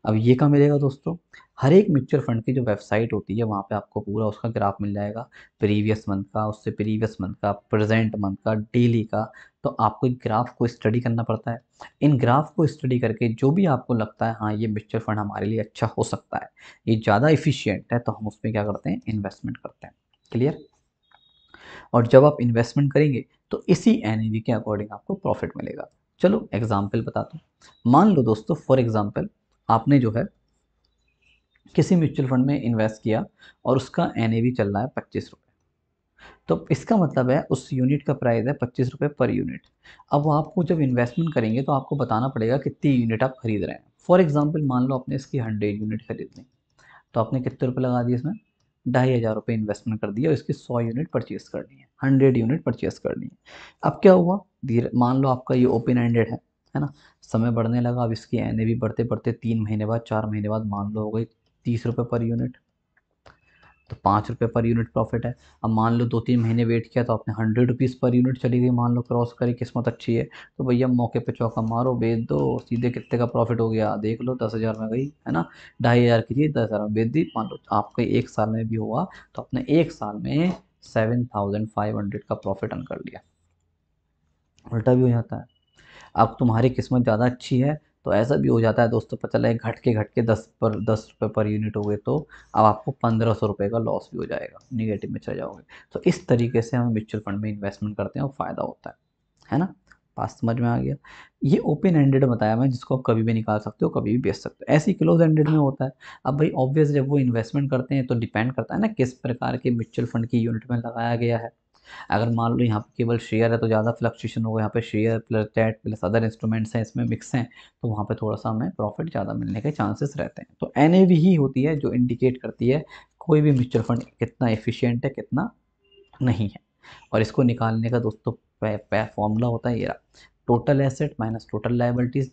अब ये कहाँ मिलेगा दोस्तों हर एक म्यूचुअल फंड की जो वेबसाइट होती है वहाँ पे आपको पूरा उसका ग्राफ मिल जाएगा प्रीवियस मंथ का उससे प्रीवियस मंथ का प्रेजेंट मंथ का डेली का तो आपको ग्राफ को स्टडी करना पड़ता है इन ग्राफ को स्टडी करके जो भी आपको लगता है हाँ ये म्यूचुअल फंड हमारे लिए अच्छा हो सकता है ये ज़्यादा इफिशियंट है तो हम उसमें क्या करते हैं इन्वेस्टमेंट करते हैं क्लियर और जब आप इन्वेस्टमेंट करेंगे तो इसी एन के अकॉर्डिंग आपको प्रॉफिट मिलेगा चलो एग्जाम्पल बता दो मान लो दोस्तों फॉर एग्ज़ाम्पल आपने जो है किसी म्यूचुअल फंड में इन्वेस्ट किया और उसका एन चल रहा है पच्चीस तो इसका मतलब है उस यूनिट का प्राइस है पच्चीस रुपये पर यूनिट अब आपको जब इन्वेस्टमेंट करेंगे तो आपको बताना पड़ेगा कितनी यूनिट आप खरीद रहे हैं फॉर एग्जांपल मान लो आपने इसकी हंड्रेड यूनिट खरीद ली तो आपने कितने रुपये लगा दिए इसमें ढाई हज़ार रुपये इन्वेस्टमेंट कर दिया और इसकी सौ यूनिट परचेस करनी है हंड्रेड यूनिट परचेस करनी है अब क्या हुआ धीरे मान लो आपका ये ओपन एंडेड है है ना समय बढ़ने लगा अब इसकी एन भी बढ़ते बढ़ते तीन महीने बाद चार महीने बाद मान लो हो गई तीस रुपये पर यूनिट तो पाँच रुपये पर यूनिट प्रॉफिट है अब मान लो दो तीन महीने वेट किया तो आपने हंड्रेड रुपीज़ पर यूनिट चली गई मान लो क्रॉस करी किस्मत अच्छी है तो भैया मौके पे चौका मारो बेच दो सीधे कितने का प्रॉफिट हो गया देख लो दस हज़ार में गई है ना ढाई हज़ार की दस हज़ार में बेच दी मान लो आपका एक साल में भी हुआ तो आपने एक साल में सेवन थाउजेंड फाइव हंड्रेड का प्रॉफिट अर्न कर लिया उल्टा भी हो जाता है अब तुम्हारी किस्मत ज़्यादा अच्छी है तो ऐसा भी हो जाता है दोस्तों पता चले घट के घट के दस पर दस रुपये पर यूनिट हो गए तो अब आपको पंद्रह सौ रुपये का लॉस भी हो जाएगा निगेटिव में चले जाओगे तो इस तरीके से हम म्यूचुअल फंड में इन्वेस्टमेंट करते हैं और फ़ायदा होता है है ना पास समझ में आ गया ये ओपन एंडेड बताया मैं जिसको आप कभी भी निकाल सकते हो कभी भी बेच सकते हो ऐसे ही क्लोज एंडेड में होता है अब भाई ऑब्वियस जब वो इन्वेस्टमेंट करते हैं तो डिपेंड करता है ना किस प्रकार के म्यूचुअल फंड की यूनिट में लगाया गया है अगर मान लो यहाँ पर केवल शेयर है तो ज़्यादा फ्लक्चुएशन होगा यहाँ पे share plus debt plus other instruments हैं इसमें मिक्स हैं तो वहाँ पे थोड़ा सा हमें प्रॉफिट ज़्यादा मिलने के चांसेस रहते हैं तो एन ही होती है जो इंडिकेट करती है कोई भी म्यूचुअल फंड कितना एफिशियंट है कितना नहीं है और इसको निकालने का दोस्तों फॉर्मूला होता है ये total asset minus total liabilities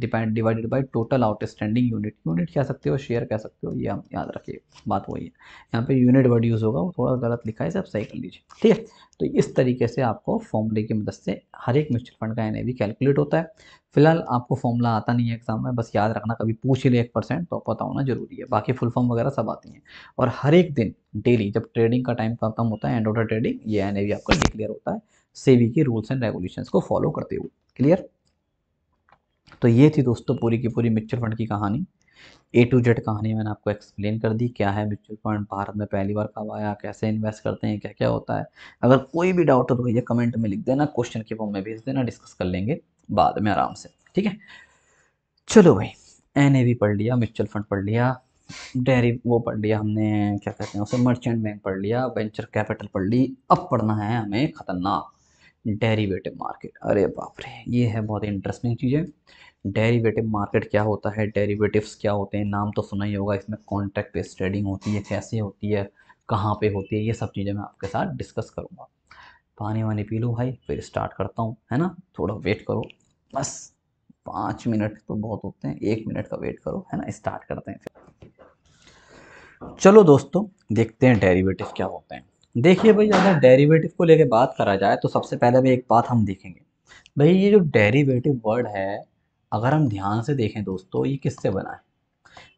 depend divided by total outstanding unit unit कह सकते हो शेयर कह सकते हो ये हम याद रखिए बात वही है यहाँ पे यूनिट वर्ड यूज़ होगा वो थोड़ा गलत लिखा है इसे आप सही कर लीजिए ठीक है तो इस तरीके से आपको फॉर्मूले की मदद से हर एक म्यूचुअल फंड का एन कैलकुलेट होता है फिलहाल आपको फॉर्मूला आता नहीं है एग्जाम में बस याद रखना कभी पूछ ही ले एक परसेंट तो पता होना जरूरी है बाकी फुल फॉर्म वगैरह सब आती हैं और हर एक दिन डेली जब ट्रेडिंग का टाइम खत्म होता है एंड ऑर्डर ट्रेडिंग ये एन आपका डिक्लेयर होता है सेबी के रूल्स एंड रेगुलेशंस को फॉलो करते हुए क्लियर तो ये थी दोस्तों पूरी की पूरी म्यूचुअल फंड की कहानी ए टू जेड कहानी मैंने आपको एक्सप्लेन कर दी क्या है म्यूचुअल फंड भारत में पहली बार कब आया कैसे इन्वेस्ट करते हैं क्या क्या होता है अगर कोई भी डाउट हो तो भैया कमेंट में लिख देना क्वेश्चन के फॉर्म में भेज देना डिस्कस कर लेंगे बाद में आराम से ठीक है चलो भाई एन भी पढ़ लिया म्यूचुअल फंड पढ़ लिया डेयरी वो पढ़ लिया हमने क्या कहते हैं उसे मर्चेंट बैंक पढ़ लिया वेंचर कैपिटल पढ़ ली अब पढ़ना है हमें खतरनाक डेरिवेटिव मार्केट अरे बाप रे ये है बहुत इंटरेस्टिंग चीज़ है डेरिवेटिव मार्केट क्या होता है डेरिवेटिव्स क्या होते हैं नाम तो सुना ही होगा इसमें कॉन्ट्रैक्ट पे ट्रेडिंग होती है कैसे होती है कहाँ पे होती है ये सब चीज़ें मैं आपके साथ डिस्कस करूँगा पानी वानी पी लूँ भाई फिर स्टार्ट करता हूँ है ना थोड़ा वेट करो बस पाँच मिनट तो बहुत होते हैं एक मिनट का वेट करो है ना स्टार्ट करते हैं फिर चलो दोस्तों देखते हैं डेरीवेटिव क्या होते हैं देखिए भाई अगर डेरिवेटिव को लेके बात करा जाए तो सबसे पहले भाई एक बात हम देखेंगे भाई ये जो डेरिवेटिव वर्ड है अगर हम ध्यान से देखें दोस्तों ये किससे बना है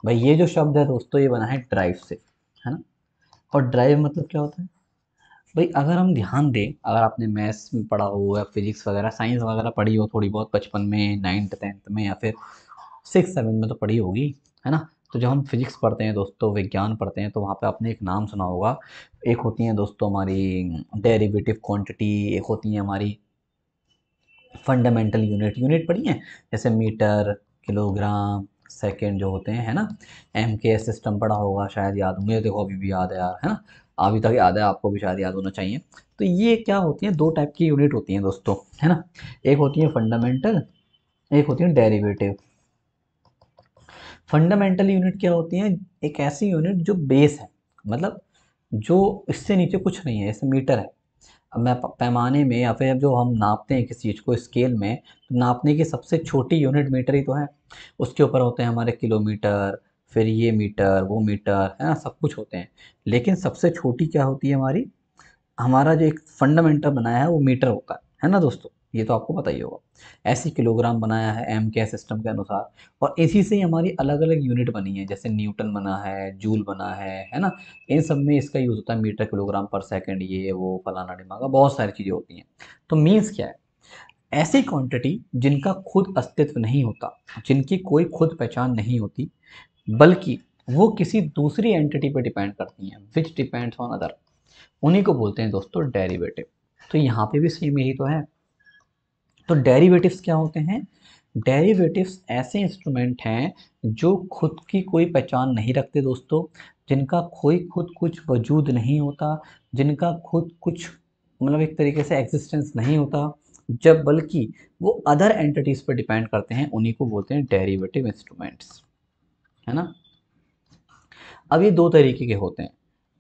भाई ये जो शब्द है दोस्तों ये बना है ड्राइव से है ना और ड्राइव मतलब क्या होता है भाई अगर हम ध्यान दें अगर आपने मैथ्स में पढ़ा हो या फिजिक्स वगैरह साइंस वगैरह पढ़ी हो थोड़ी बहुत बचपन में नाइन्थ टेंथ में या फिर सिक्स सेवन में तो पढ़ी होगी है ना तो जब हम फिज़िक्स पढ़ते हैं दोस्तों विज्ञान पढ़ते हैं तो वहाँ पे आपने एक नाम सुना होगा एक होती हैं दोस्तों हमारी डेरिवेटिव क्वांटिटी एक होती है हमारी फंडामेंटल यूनिट यूनिट पढ़ी हैं जैसे मीटर किलोग्राम सेकेंड जो होते हैं है ना एम के एस सिस्टम पढ़ा होगा शायद याद मुझे देखो अभी भी याद है यार है ना अभी तक याद है आपको भी शायद याद होना चाहिए तो ये क्या होती हैं दो टाइप की यूनिट होती हैं दोस्तों है ना एक होती है फंडामेंटल एक होती है डेरिवेटिव फंडामेंटल यूनिट क्या होती है एक ऐसी यूनिट जो बेस है मतलब जो इससे नीचे कुछ नहीं है इससे मीटर है अब मैं पैमाने में या फिर जो हम नापते हैं किसी चीज़ को स्केल में तो नापने की सबसे छोटी यूनिट मीटर ही तो है उसके ऊपर होते हैं हमारे किलोमीटर फिर ये मीटर वो मीटर है हाँ, ना सब कुछ होते हैं लेकिन सबसे छोटी क्या होती है हमारी हमारा जो एक फंडामेंटल बनाया है वो मीटर होता है है ना दोस्तों ये तो आपको पता ही होगा ऐसे किलोग्राम बनाया है एम के सिस्टम के अनुसार और इसी से ही हमारी अलग अलग यूनिट बनी है जैसे न्यूटन बना है जूल बना है है ना इन सब में इसका यूज़ होता है मीटर किलोग्राम पर सेकेंड ये वो फलाना डिमागा बहुत सारी चीज़ें होती हैं तो मीन्स क्या है ऐसी क्वांटिटी जिनका खुद अस्तित्व नहीं होता जिनकी कोई खुद पहचान नहीं होती बल्कि वो किसी दूसरी एंटिटी पर डिपेंड करती हैं विच डिपेंड्स ऑन अदर उन्हीं को बोलते हैं दोस्तों डेरिवेटिव तो यहाँ पे भी सेम यही तो है तो डेरिवेटिव्स क्या होते हैं डेरिवेटिव्स ऐसे इंस्ट्रूमेंट हैं जो खुद की कोई पहचान नहीं रखते दोस्तों जिनका कोई खुद कुछ वजूद नहीं होता जिनका खुद कुछ मतलब एक तरीके से एग्जिस्टेंस नहीं होता जब बल्कि वो अदर एंटिटीज़ पर डिपेंड करते हैं उन्हीं को बोलते हैं डेरिवेटिव इंस्ट्रूमेंट्स है ना अब ये दो तरीके के होते हैं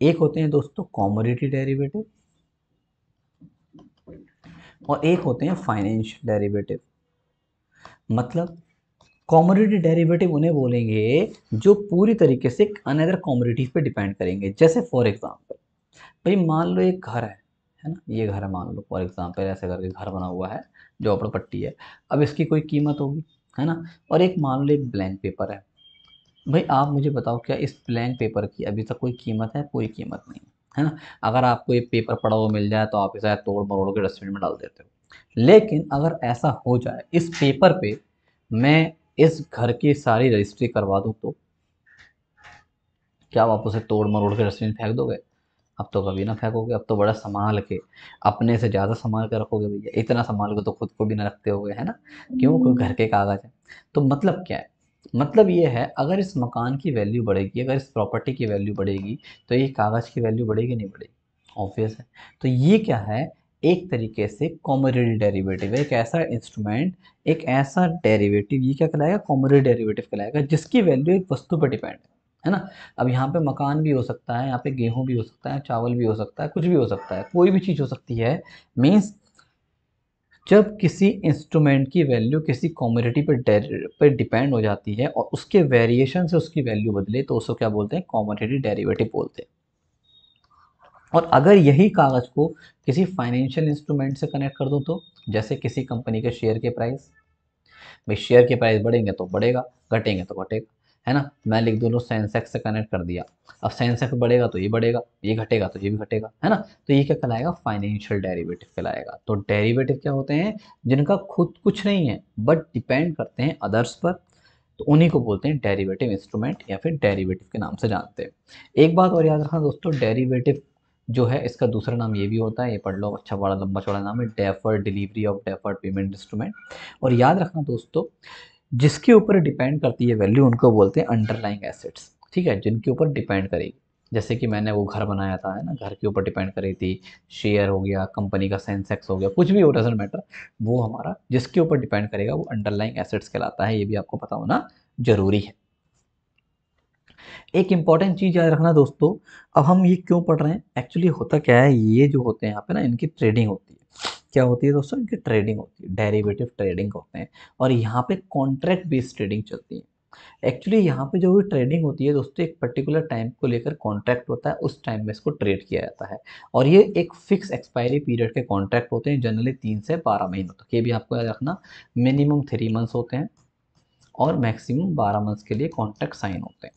एक होते हैं दोस्तों कॉमोडिटी डेरिवेटिव और एक होते हैं फाइनेंशियल डेरिवेटिव मतलब कॉमोडिटी डेरिवेटिव उन्हें बोलेंगे जो पूरी तरीके से अनदर कॉमोडिटीज़ पे डिपेंड करेंगे जैसे फॉर एग्ज़ाम्पल भाई मान लो एक घर है है ना ये घर है मान लो फॉर एग्ज़ाम्पल ऐसे करके घर बना हुआ है जो पट्टी है अब इसकी कोई कीमत होगी है ना और एक मान लो एक ब्लैंक पेपर है भाई आप मुझे बताओ क्या इस ब्लैंक पेपर की अभी तक कोई कीमत है कोई कीमत नहीं है ना अगर आपको ये पेपर पड़ा हुआ मिल जाए तो आप इसे तोड़ मरोड़ के डस्टबिन में डाल देते हो लेकिन अगर ऐसा हो जाए इस पेपर पे मैं इस घर की सारी रजिस्ट्री करवा दूँ तो क्या आप उसे तोड़ मरोड़ के डस्टबिन फेंक दोगे अब तो कभी ना फेंकोगे अब तो बड़ा संभाल के अपने से ज़्यादा संभाल के रखोगे भैया इतना संभाल के तो खुद को भी ना रखते हो है ना क्यों हम्म। घर के कागज़ है तो मतलब क्या है मतलब ये है अगर इस मकान की वैल्यू बढ़ेगी अगर इस प्रॉपर्टी की वैल्यू बढ़ेगी तो ये कागज़ की वैल्यू बढ़ेगी नहीं बढ़ेगी ऑब्वियस है तो ये क्या है एक तरीके से कॉमोडिटी डेरिवेटिव एक ऐसा इंस्ट्रूमेंट एक ऐसा डेरिवेटिव ये क्या कहलाएगा कॉमोडिटी डेरिवेटिव कहलाएगा जिसकी वैल्यू एक वस्तु पर डिपेंड है है ना अब यहाँ पे मकान भी हो सकता है यहाँ पे गेहूँ भी हो सकता है चावल भी हो सकता है कुछ भी हो सकता है कोई भी चीज़ हो सकती है मीन्स जब किसी इंस्ट्रूमेंट की वैल्यू किसी कॉमोडिटी पर पर डिपेंड हो जाती है और उसके वेरिएशन से उसकी वैल्यू बदले तो उसको क्या बोलते हैं कॉमोडिटी डेरिवेटिव बोलते हैं और अगर यही कागज़ को किसी फाइनेंशियल इंस्ट्रूमेंट से कनेक्ट कर दूँ तो जैसे किसी कंपनी के शेयर के प्राइस भाई शेयर के प्राइस बढ़ेंगे तो बढ़ेगा घटेंगे तो घटेगा है ना मैं लिख दूँ सेंसेक्स से कनेक्ट कर दिया अब सेंसेक्स बढ़ेगा तो ये बढ़ेगा ये घटेगा तो ये भी घटेगा है ना तो ये क्या कहलाएगा फाइनेंशियल डेरिवेटिव कहलाएगा तो डेरिवेटिव क्या होते हैं जिनका खुद कुछ नहीं है बट डिपेंड करते हैं अदर्स पर तो उन्हीं को बोलते हैं डेरीवेटिव इंस्ट्रूमेंट या फिर डेरीवेटिव के नाम से जानते हैं एक बात और याद रखना दोस्तों डेरीवेटिव जो है इसका दूसरा नाम ये भी होता है ये पढ़ लो अच्छा बड़ा लंबा चौड़ा नाम है defer delivery of defer payment instrument और याद रखना दोस्तों जिसके ऊपर डिपेंड करती है वैल्यू उनको बोलते हैं अंडरलाइंग एसेट्स ठीक है जिनके ऊपर डिपेंड करेगी जैसे कि मैंने वो घर बनाया था है ना घर के ऊपर डिपेंड करी थी शेयर हो गया कंपनी का सेंसेक्स हो गया कुछ भी हो डजेंट मैटर वो हमारा जिसके ऊपर डिपेंड करेगा वो अंडरलाइंग एसेट्स कहलाता है ये भी आपको पता होना ज़रूरी है एक इम्पॉर्टेंट चीज़ याद रखना दोस्तों अब हम ये क्यों पढ़ रहे हैं एक्चुअली होता क्या है ये जो होते हैं यहाँ पे ना इनकी ट्रेडिंग होती है क्या होती है दोस्तों इनकी ट्रेडिंग होती है डेरिवेटिव ट्रेडिंग होते हैं और यहाँ पे कॉन्ट्रैक्ट बेस्ड ट्रेडिंग चलती है एक्चुअली यहाँ पे जो भी ट्रेडिंग होती है दोस्तों एक पर्टिकुलर टाइम को लेकर कॉन्ट्रैक्ट होता है उस टाइम में इसको ट्रेड किया जाता है और ये एक फिक्स एक्सपायरी पीरियड के कॉन्ट्रैक्ट होते हैं जनरली तीन से बारह महीनों तक ये भी आपको याद रखना मिनिमम थ्री मंथ्स होते हैं और मैक्सिमम बारह मंथ्स के लिए कॉन्ट्रैक्ट साइन होते हैं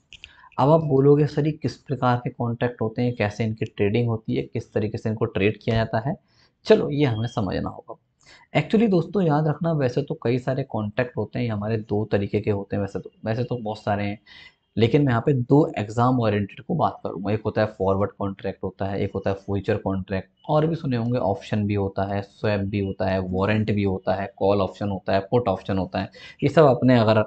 अब आप बोलोगे सर ये किस प्रकार के कॉन्ट्रैक्ट होते हैं कैसे इनकी ट्रेडिंग होती है किस तरीके से इनको ट्रेड किया जाता है चलो ये हमें समझना होगा एक्चुअली दोस्तों याद रखना वैसे तो कई सारे कॉन्टैक्ट होते हैं हमारे दो तरीके के होते हैं वैसे तो वैसे तो बहुत सारे हैं लेकिन मैं यहाँ पे दो एग्ज़ाम ओरिएंटेड को बात करूँगा एक होता है फॉरवर्ड कॉन्ट्रैक्ट होता है एक होता है फ्यूचर कॉन्ट्रैक्ट और भी सुने होंगे ऑप्शन भी होता है स्वैप भी होता है वारंट भी होता है कॉल ऑप्शन होता है पुट ऑप्शन होता है ये सब अपने अगर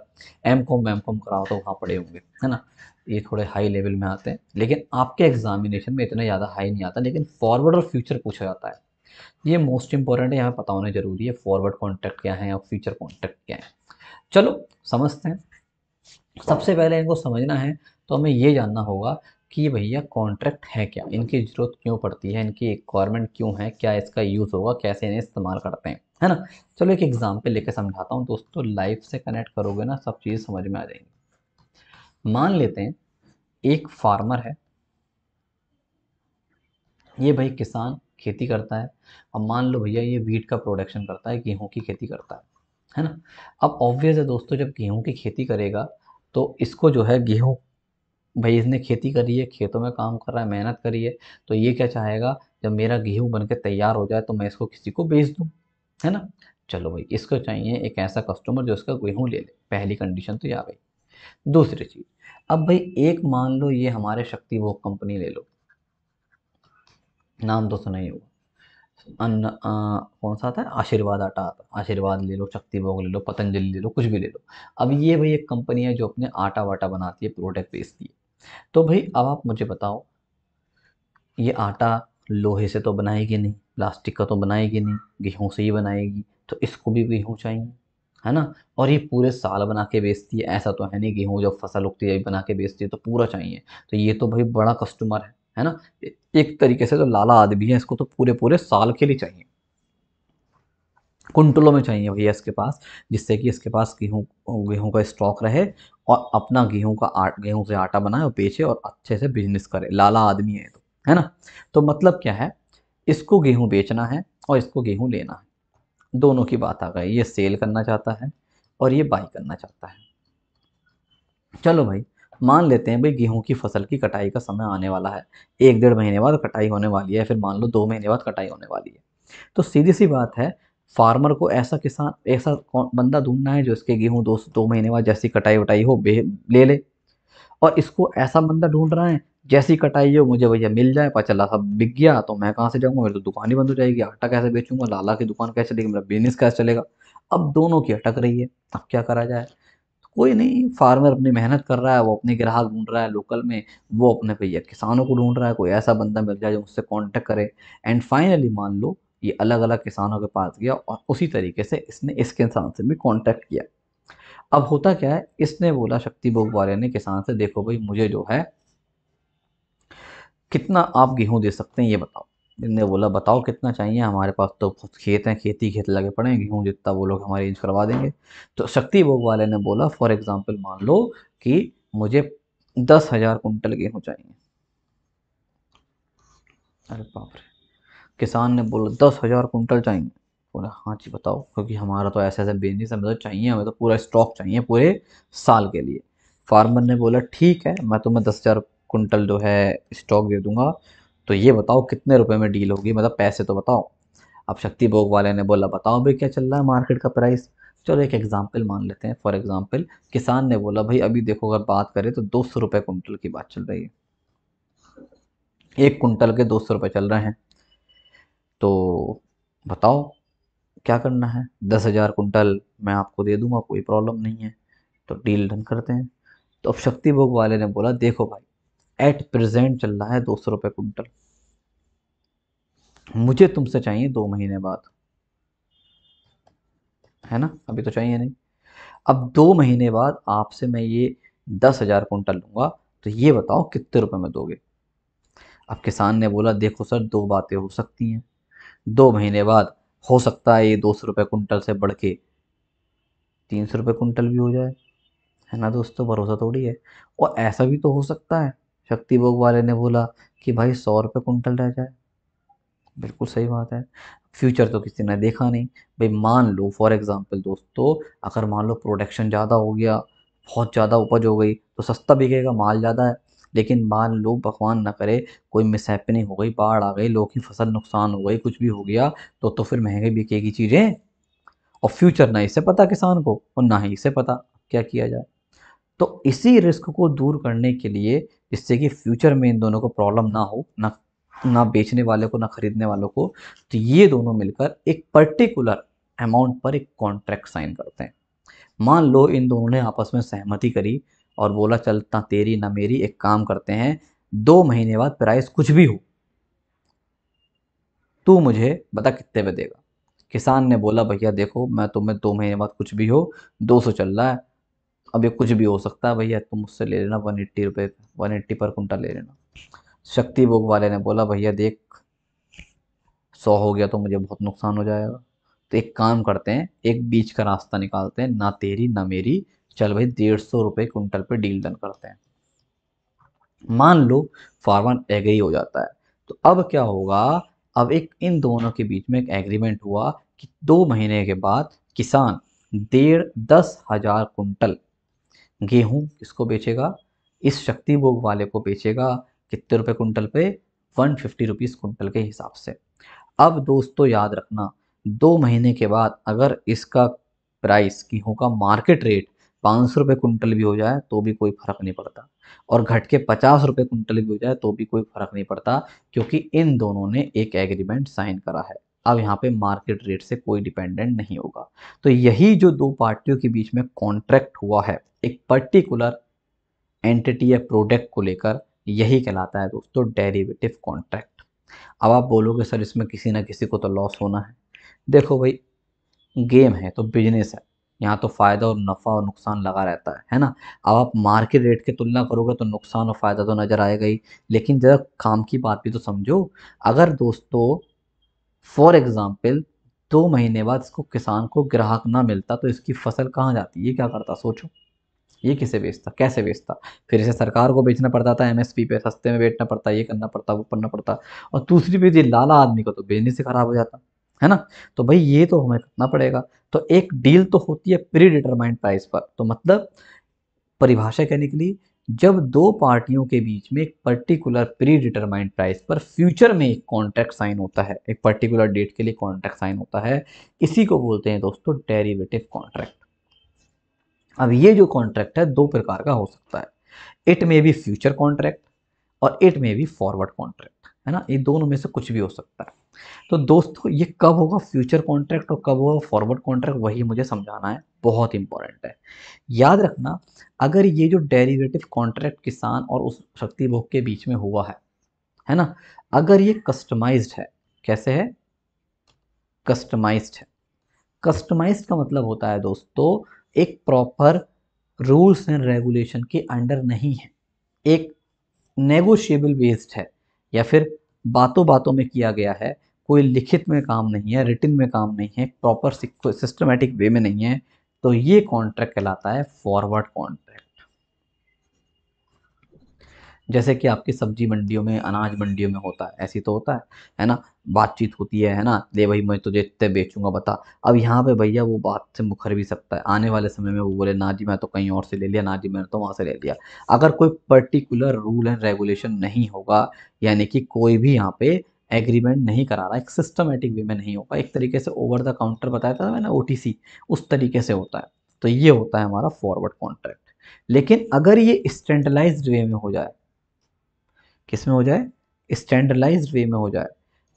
एम कॉम एम कॉम कराओ तो वहाँ पड़े होंगे है ना ये थोड़े हाई लेवल में आते हैं लेकिन आपके एग्जामिनेशन में इतना ज़्यादा हाई नहीं आता लेकिन फॉरवर्ड और फ्यूचर पूछा जाता है ये मोस्ट इंपॉर्टेंट है यहाँ पता होना जरूरी है फॉरवर्ड कॉन्ट्रैक्ट क्या है और फ्यूचर कॉन्ट्रैक्ट क्या है चलो समझते हैं सबसे पहले इनको समझना है तो हमें ये जानना होगा कि भैया कॉन्ट्रैक्ट है क्या इनकी ज़रूरत क्यों पड़ती है इनकी रिक्वायरमेंट क्यों है क्या इसका यूज़ होगा कैसे इन्हें इस्तेमाल करते हैं है ना चलो एक एग्जाम्पल लेकर समझाता हूँ दोस्तों लाइफ से कनेक्ट करोगे ना सब चीज़ समझ में आ जाएंगी मान लेते हैं एक फार्मर है ये भाई किसान खेती करता है अब मान लो भैया ये वीट का प्रोडक्शन करता है गेहूँ की खेती करता है है ना अब ऑब्वियस है दोस्तों जब गेहूँ की खेती करेगा तो इसको जो है गेहूँ भाई इसने खेती करी है खेतों में काम कर रहा है मेहनत करी है तो ये क्या चाहेगा जब मेरा गेहूँ बन के तैयार हो जाए तो मैं इसको किसी को बेच दूँ है ना चलो भाई इसको चाहिए एक ऐसा कस्टमर जो इसका गेहूँ ले ले पहली कंडीशन तो या आ गई दूसरी चीज़ अब भाई एक मान लो ये हमारे शक्ति वो कंपनी ले लो नाम तो सुना ही होगा अन्न कौन सा आता है आशीर्वाद आटा आता है आशीर्वाद ले लो शक्ति भोग ले लो पतंजलि ले लो कुछ भी ले लो अब ये भाई एक कंपनी है जो अपने आटा वाटा बनाती है प्रोडक्ट बेचती है तो भाई अब आप मुझे बताओ ये आटा लोहे से तो बनाएगी नहीं प्लास्टिक का तो बनाएगी नहीं गेहूँ से ही बनाएगी तो इसको भी गेहूँ चाहिए है ना और ये पूरे साल बना के बेचती है ऐसा तो है नहीं गेहूँ जब फसल उगती है बना के बेचती है तो पूरा चाहिए तो ये तो भाई बड़ा कस्टमर है है ना एक तरीके से जो लाला आदमी है इसको तो पूरे पूरे साल के लिए चाहिए कुंटलों में चाहिए भैया इसके पास जिससे कि इसके पास गेहूँ गेहूँ का स्टॉक रहे और अपना गेहूँ का गेहूँ से आटा बनाए और बेचे और अच्छे से बिजनेस करे लाला आदमी है तो है ना तो मतलब क्या है इसको गेहूँ बेचना है और इसको गेहूँ लेना है दोनों की बात आ गई ये सेल करना चाहता है और ये बाई करना चाहता है चलो भाई मान लेते हैं भाई गेहूं की फसल की कटाई का समय आने वाला है एक डेढ़ महीने बाद कटाई होने वाली है फिर मान लो दो महीने बाद कटाई होने वाली है तो सीधी सी बात है फार्मर को ऐसा किसान ऐसा बंदा ढूंढना है जो इसके गेहूँ दो दो महीने बाद जैसी कटाई वटाई हो ले ले और इसको ऐसा बंदा ढूंढ रहा है जैसी कटाई हो मुझे भैया मिल जाए पता चला सब बिक गया तो मैं कहाँ से जाऊँगा मेरी तो दुकान ही बंद हो जाएगी आटा कैसे बेचूंगा लाला की दुकान कैसे चलेगी मेरा बिजनेस कैसे चलेगा अब दोनों की अटक रही है अब क्या करा जाए कोई नहीं फार्मर अपनी मेहनत कर रहा है वो अपने ग्राहक ढूंढ रहा है लोकल में वो अपने भैया किसानों को ढूंढ रहा है कोई ऐसा बंदा मिल जाए जो उससे कॉन्टेक्ट करे एंड फाइनली मान लो ये अलग अलग किसानों के पास गया और उसी तरीके से इसने इस किसान से भी कॉन्टैक्ट किया अब होता क्या है इसने बोला शक्ति भोग वाले ने किसान से देखो भाई मुझे जो है कितना आप गेहूँ दे सकते हैं ये बताओ इनने बोला बताओ कितना चाहिए हमारे पास तो खेत हैं खेती खेत लगे पड़े गेहूँ जितना वो लोग हमारे रेंज करवा देंगे तो शक्ति भोग वाले ने बोला फॉर एग्ज़ाम्पल मान लो कि मुझे दस हज़ार कुंटल गेहूँ चाहिए अरे बाप रे किसान ने बोला दस हज़ार कुंटल चाहिए बोला हाँ जी बताओ क्योंकि हमारा तो ऐसे ऐसे बिजनेस है मतलब तो चाहिए हमें तो पूरा स्टॉक चाहिए पूरे साल के लिए फार्मर ने बोला ठीक है मैं तुम्हें दस हज़ार कुंटल जो है स्टॉक दे दूंगा तो ये बताओ कितने रुपए में डील होगी मतलब पैसे तो बताओ अब शक्ति भोग वाले ने बोला बताओ भाई क्या चल रहा है मार्केट का प्राइस चलो एक एग्जाम्पल मान लेते हैं फॉर एग्जाम्पल किसान ने बोला भाई अभी देखो अगर बात करें तो दो सौ रुपये कुंटल की बात चल रही है एक कुंटल के दो सौ रुपये चल रहे हैं तो बताओ क्या करना है दस हज़ार कुंटल मैं आपको दे दूंगा कोई प्रॉब्लम नहीं है तो डील डन करते हैं तो अब शक्ति भोग वाले ने बोला देखो भाई एट प्रेजेंट चल रहा है दो सौ रुपये कुंटल मुझे तुमसे चाहिए दो महीने बाद है ना अभी तो चाहिए नहीं अब दो महीने बाद आपसे मैं ये दस हज़ार कुंटल लूंगा तो ये बताओ कितने रुपए में दोगे अब किसान ने बोला देखो सर दो बातें हो सकती हैं दो महीने बाद हो सकता है ये दो सौ रुपये कुंटल से बढ़ के तीन सौ रुपये कुंटल भी हो जाए है ना दोस्तों भरोसा थोड़ी है और ऐसा भी तो हो सकता है शक्ति भोग वाले ने बोला कि भाई सौ रुपये कुंटल रह जाए बिल्कुल सही बात है फ्यूचर तो किसी ने देखा नहीं भाई मान लो फॉर एग्ज़ाम्पल दोस्तों अगर मान लो प्रोडक्शन ज़्यादा हो गया बहुत ज़्यादा उपज हो गई तो सस्ता बिकेगा माल ज़्यादा है लेकिन मान लो भगवान ना करे कोई मिसहपनिंग हो गई बाढ़ आ गई लोग की फसल नुकसान हो गई कुछ भी हो गया तो तो फिर महंगी बिकेगी चीज़ें और फ्यूचर ना इसे पता किसान को और ना ही इसे पता क्या किया जाए तो इसी रिस्क को दूर करने के लिए जिससे कि फ्यूचर में इन दोनों को प्रॉब्लम ना हो ना ना बेचने वाले को ना ख़रीदने वालों को तो ये दोनों मिलकर एक पर्टिकुलर अमाउंट पर एक कॉन्ट्रैक्ट साइन करते हैं मान लो इन दोनों ने आपस में सहमति करी और बोला चल ना तेरी ना मेरी एक काम करते हैं दो महीने बाद प्राइस कुछ भी हो तू मुझे बता कितने पे देगा किसान ने बोला भैया देखो मैं तुम्हें दो महीने बाद कुछ भी हो दो सौ चल रहा है अब ये कुछ भी हो सकता है भैया तुम मुझसे ले लेना वन एट्टी रुपये वन एट्टी पर कुंटल ले लेना शक्ति भोग वाले ने बोला भैया देख सौ हो गया तो मुझे बहुत नुकसान हो जाएगा तो एक काम करते हैं एक बीच का रास्ता निकालते हैं ना तेरी ना मेरी चल भाई डेढ़ सौ रुपये कुंटल पर डील डन करते हैं मान लो फार्मर एग्री हो जाता है तो अब क्या होगा अब एक इन दोनों के बीच में एक एग्रीमेंट हुआ कि दो महीने के बाद किसान डेढ़ दस हजार कुंटल गेहूँ किसको बेचेगा इस शक्ति भोग वाले को बेचेगा कितने रुपए कुंटल पे वन फिफ्टी रुपीज़ कुंटल के हिसाब से अब दोस्तों याद रखना दो महीने के बाद अगर इसका प्राइस गेहूँ का मार्केट रेट पाँच सौ रुपये कुंटल भी हो जाए तो भी कोई फर्क नहीं पड़ता और घट के पचास रुपये कुंटल भी हो जाए तो भी कोई फर्क नहीं पड़ता क्योंकि इन दोनों ने एक एग्रीमेंट साइन करा है अब यहाँ पे मार्केट रेट से कोई डिपेंडेंट नहीं होगा तो यही जो दो पार्टियों के बीच में कॉन्ट्रैक्ट हुआ है एक पर्टिकुलर एंटिटी या प्रोडक्ट को लेकर यही कहलाता है दोस्तों डेरिवेटिव कॉन्ट्रैक्ट अब आप बोलोगे सर इसमें किसी ना किसी को तो लॉस होना है देखो भाई गेम है तो बिजनेस है यहाँ तो फ़ायदा और नफ़ा और नुकसान लगा रहता है है ना अब आप मार्केट रेट की तुलना करोगे तो नुकसान और फ़ायदा तो नज़र आएगा ही लेकिन ज़रा काम की बात भी तो समझो अगर दोस्तों फॉर एग्ज़ाम्पल दो महीने बाद इसको किसान को ग्राहक ना मिलता तो इसकी फसल कहाँ जाती है क्या करता सोचो ये किसे बेचता कैसे बेचता फिर इसे सरकार को बेचना पड़ता था एम पे सस्ते में बेचना पड़ता ये करना पड़ता वो करना पड़ता और दूसरी भी लाला आदमी को तो बेचने से ख़राब हो जाता है ना तो भाई ये तो हमें करना पड़ेगा तो एक डील तो होती है प्री डिटरमाइंड प्राइस पर तो मतलब परिभाषा कहने के लिए जब दो पार्टियों के बीच में एक पर्टिकुलर प्री डिटरमाइंड प्राइस पर फ्यूचर में एक कॉन्ट्रैक्ट साइन होता है एक पर्टिकुलर डेट के लिए कॉन्ट्रैक्ट साइन होता है इसी को बोलते हैं दोस्तों डेरिवेटिव कॉन्ट्रैक्ट अब ये जो कॉन्ट्रैक्ट है दो प्रकार का हो सकता है it may be future contract और it may be forward contract है ना ये दोनों में से कुछ भी हो सकता है तो दोस्तों ये कब होगा फ्यूचर कॉन्ट्रैक्ट और कब होगा फॉरवर्ड कॉन्ट्रैक्ट वही मुझे समझाना है बहुत इंपॉर्टेंट है याद रखना अगर ये जो डेरिवेटिव कॉन्ट्रैक्ट किसान और उस शक्ति भोग के बीच में हुआ है है ना अगर ये कस्टमाइज्ड है कैसे है कस्टमाइज्ड है कस्टमाइज्ड का मतलब होता है दोस्तों एक प्रॉपर रूल्स एंड रेगुलेशन के अंडर नहीं है एक नेगोशिएबल बेस्ड है या फिर बातों बातों में किया गया है कोई लिखित में काम नहीं है रिटिन में काम नहीं है प्रॉपर सिस्टमेटिक वे में नहीं है तो ये कॉन्ट्रैक्ट कहलाता है फॉरवर्ड कॉन्ट्रैक्ट जैसे कि आपकी सब्जी मंडियों में अनाज मंडियों में होता है ऐसी तो होता है है ना बातचीत होती है है ना ले भाई मैं तुझे इतने बेचूंगा बता अब यहाँ पे भैया वो बात से मुखर भी सकता है आने वाले समय में वो बोले ना जी मैं तो कहीं और से ले लिया ना जी मैंने तो वहाँ से ले लिया अगर कोई पर्टिकुलर रूल एंड रेगुलेशन नहीं होगा यानी कि कोई भी यहाँ पे एग्रीमेंट नहीं करा रहा एक सिस्टमेटिक वे में नहीं होगा एक तरीके से ओवर द काउंटर बताया था मैंने ओ उस तरीके से होता है तो ये होता है हमारा फॉरवर्ड कॉन्ट्रैक्ट लेकिन अगर ये स्टैंडर्डाइज्ड वे में हो जाए किस में हो जाए स्टैंडर्लाइज वे में हो जाए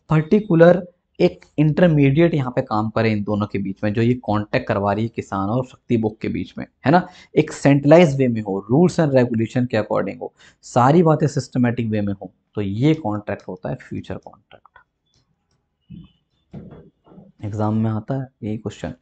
पर्टिकुलर एक इंटरमीडिएट यहाँ पे काम करे इन दोनों के बीच में जो ये कांटेक्ट करवा रही है किसान और शक्ति बुक के बीच में है ना एक सेंट्रलाइज वे में हो रूल्स एंड रेगुलेशन के अकॉर्डिंग हो सारी बातें सिस्टमेटिक वे में हो तो ये कॉन्ट्रैक्ट होता है फ्यूचर कॉन्ट्रैक्ट एग्जाम में आता है यही क्वेश्चन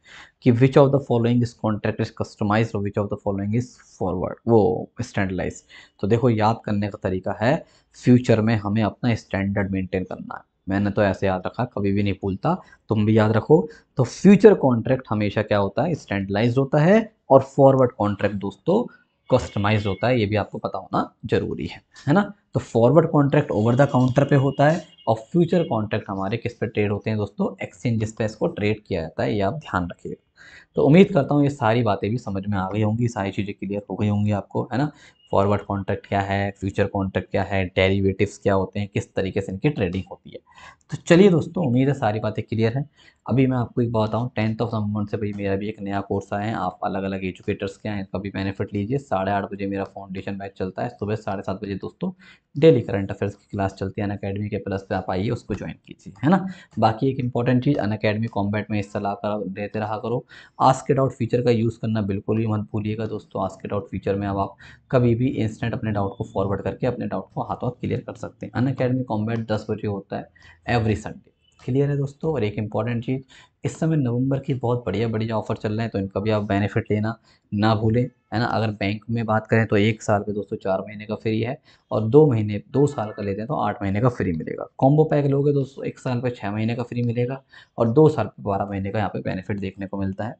कि which of the following is contract is customise और which of the following is forward वो स्टैंडर्डाइज तो देखो याद करने का तरीका है फ्यूचर में हमें अपना स्टैंडर्ड मेंटेन करना है मैंने तो ऐसे याद रखा कभी भी नहीं भूलता तुम भी याद रखो तो फ्यूचर कॉन्ट्रैक्ट हमेशा क्या होता है स्टैंडर्डाइज होता है और फॉरवर्ड कॉन्ट्रैक्ट दोस्तों कस्टमाइज होता है ये भी आपको पता होना जरूरी है है ना तो forward contract over the counter पे होता है और फ्यूचर कॉन्ट्रैक्ट हमारे किस पे ट्रेड होते हैं दोस्तों एक्सचेंज जिस पर इसको ट्रेड किया जाता है ये आप ध्यान रखिएगा तो उम्मीद करता हूँ ये सारी बातें भी समझ में आ गई होंगी सारी चीज़ें क्लियर हो गई होंगी आपको है ना फॉरवर्ड कॉन्ट्रैक्ट क्या है फ्यूचर कॉन्ट्रैक्ट क्या है डेरिवेटिव्स क्या होते हैं किस तरीके से इनकी ट्रेडिंग होती है तो चलिए दोस्तों उम्मीद है सारी बातें क्लियर है अभी मैं आपको एक बात आऊँ टेंथ ऑफ समन से भाई मेरा भी एक नया कोर्स आया है आप अलग अलग एजुकेटर्स के हैं इसका भी बेनिफिट लीजिए साढ़े आठ बजे मेरा फाउंडेशन बैच चलता है सुबह साढ़े सात बजे दोस्तों डेली करंट अफेयर्स की क्लास चलती है अन अकेडमी के प्लस पे आप आइए उसको ज्वाइन कीजिए है ना बाकी एक इंपॉर्टेंट चीज़ अन अकेडमी कॉम्बैट में हिस्सा ला कर देते रहा करो आस्केट आउट फीचर का यूज़ करना बिल्कुल भी मत भूलिएगा दोस्तों आस्केट के फीचर में अब आप कभी भी इंस्टेंट अपने डाउट को फॉरवर्ड करके अपने डाउट को हाथों हाथ क्लियर कर सकते हैं अन अकेडमी कॉम्बैट दस बजे होता है एवरी संडे क्लियर है दोस्तों और एक इंपॉर्टेंट चीज़ इस समय नवंबर की बहुत बढ़िया बढ़िया ऑफर चल रहे हैं तो इनका भी आप बेनिफिट लेना ना भूलें है ना अगर बैंक में बात करें तो एक साल पे दोस्तों चार महीने का फ्री है और दो महीने दो साल का लेते हैं तो आठ महीने का फ्री मिलेगा कॉम्बो पैक लोगे दोस्तों एक साल पर छः महीने का फ्री मिलेगा और दो साल पर बारह महीने का यहाँ पर बेनिफिट देखने को मिलता है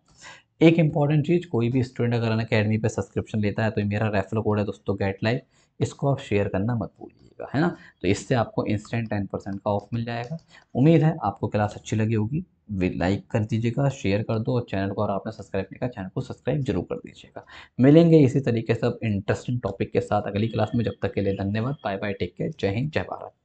एक इंपॉर्टेंट चीज़ कोई भी स्टूडेंट अगर अन अकेडमी पर सब्सक्रिप्शन लेता है तो मेरा रेफरल कोड है दोस्तों गेट लाइव इसको आप शेयर करना मत भूलिएगा है ना तो इससे आपको इंस्टेंट टेन परसेंट का ऑफ मिल जाएगा उम्मीद है आपको क्लास अच्छी लगी होगी लाइक कर दीजिएगा शेयर कर दो और चैनल को और आपने सब्सक्राइब नहीं किया चैनल को सब्सक्राइब जरूर कर दीजिएगा मिलेंगे इसी तरीके से अब इंटरेस्टिंग टॉपिक के साथ अगली क्लास में जब तक के लिए धन्यवाद बाय बाय टेक केयर जय हिंद जय भारत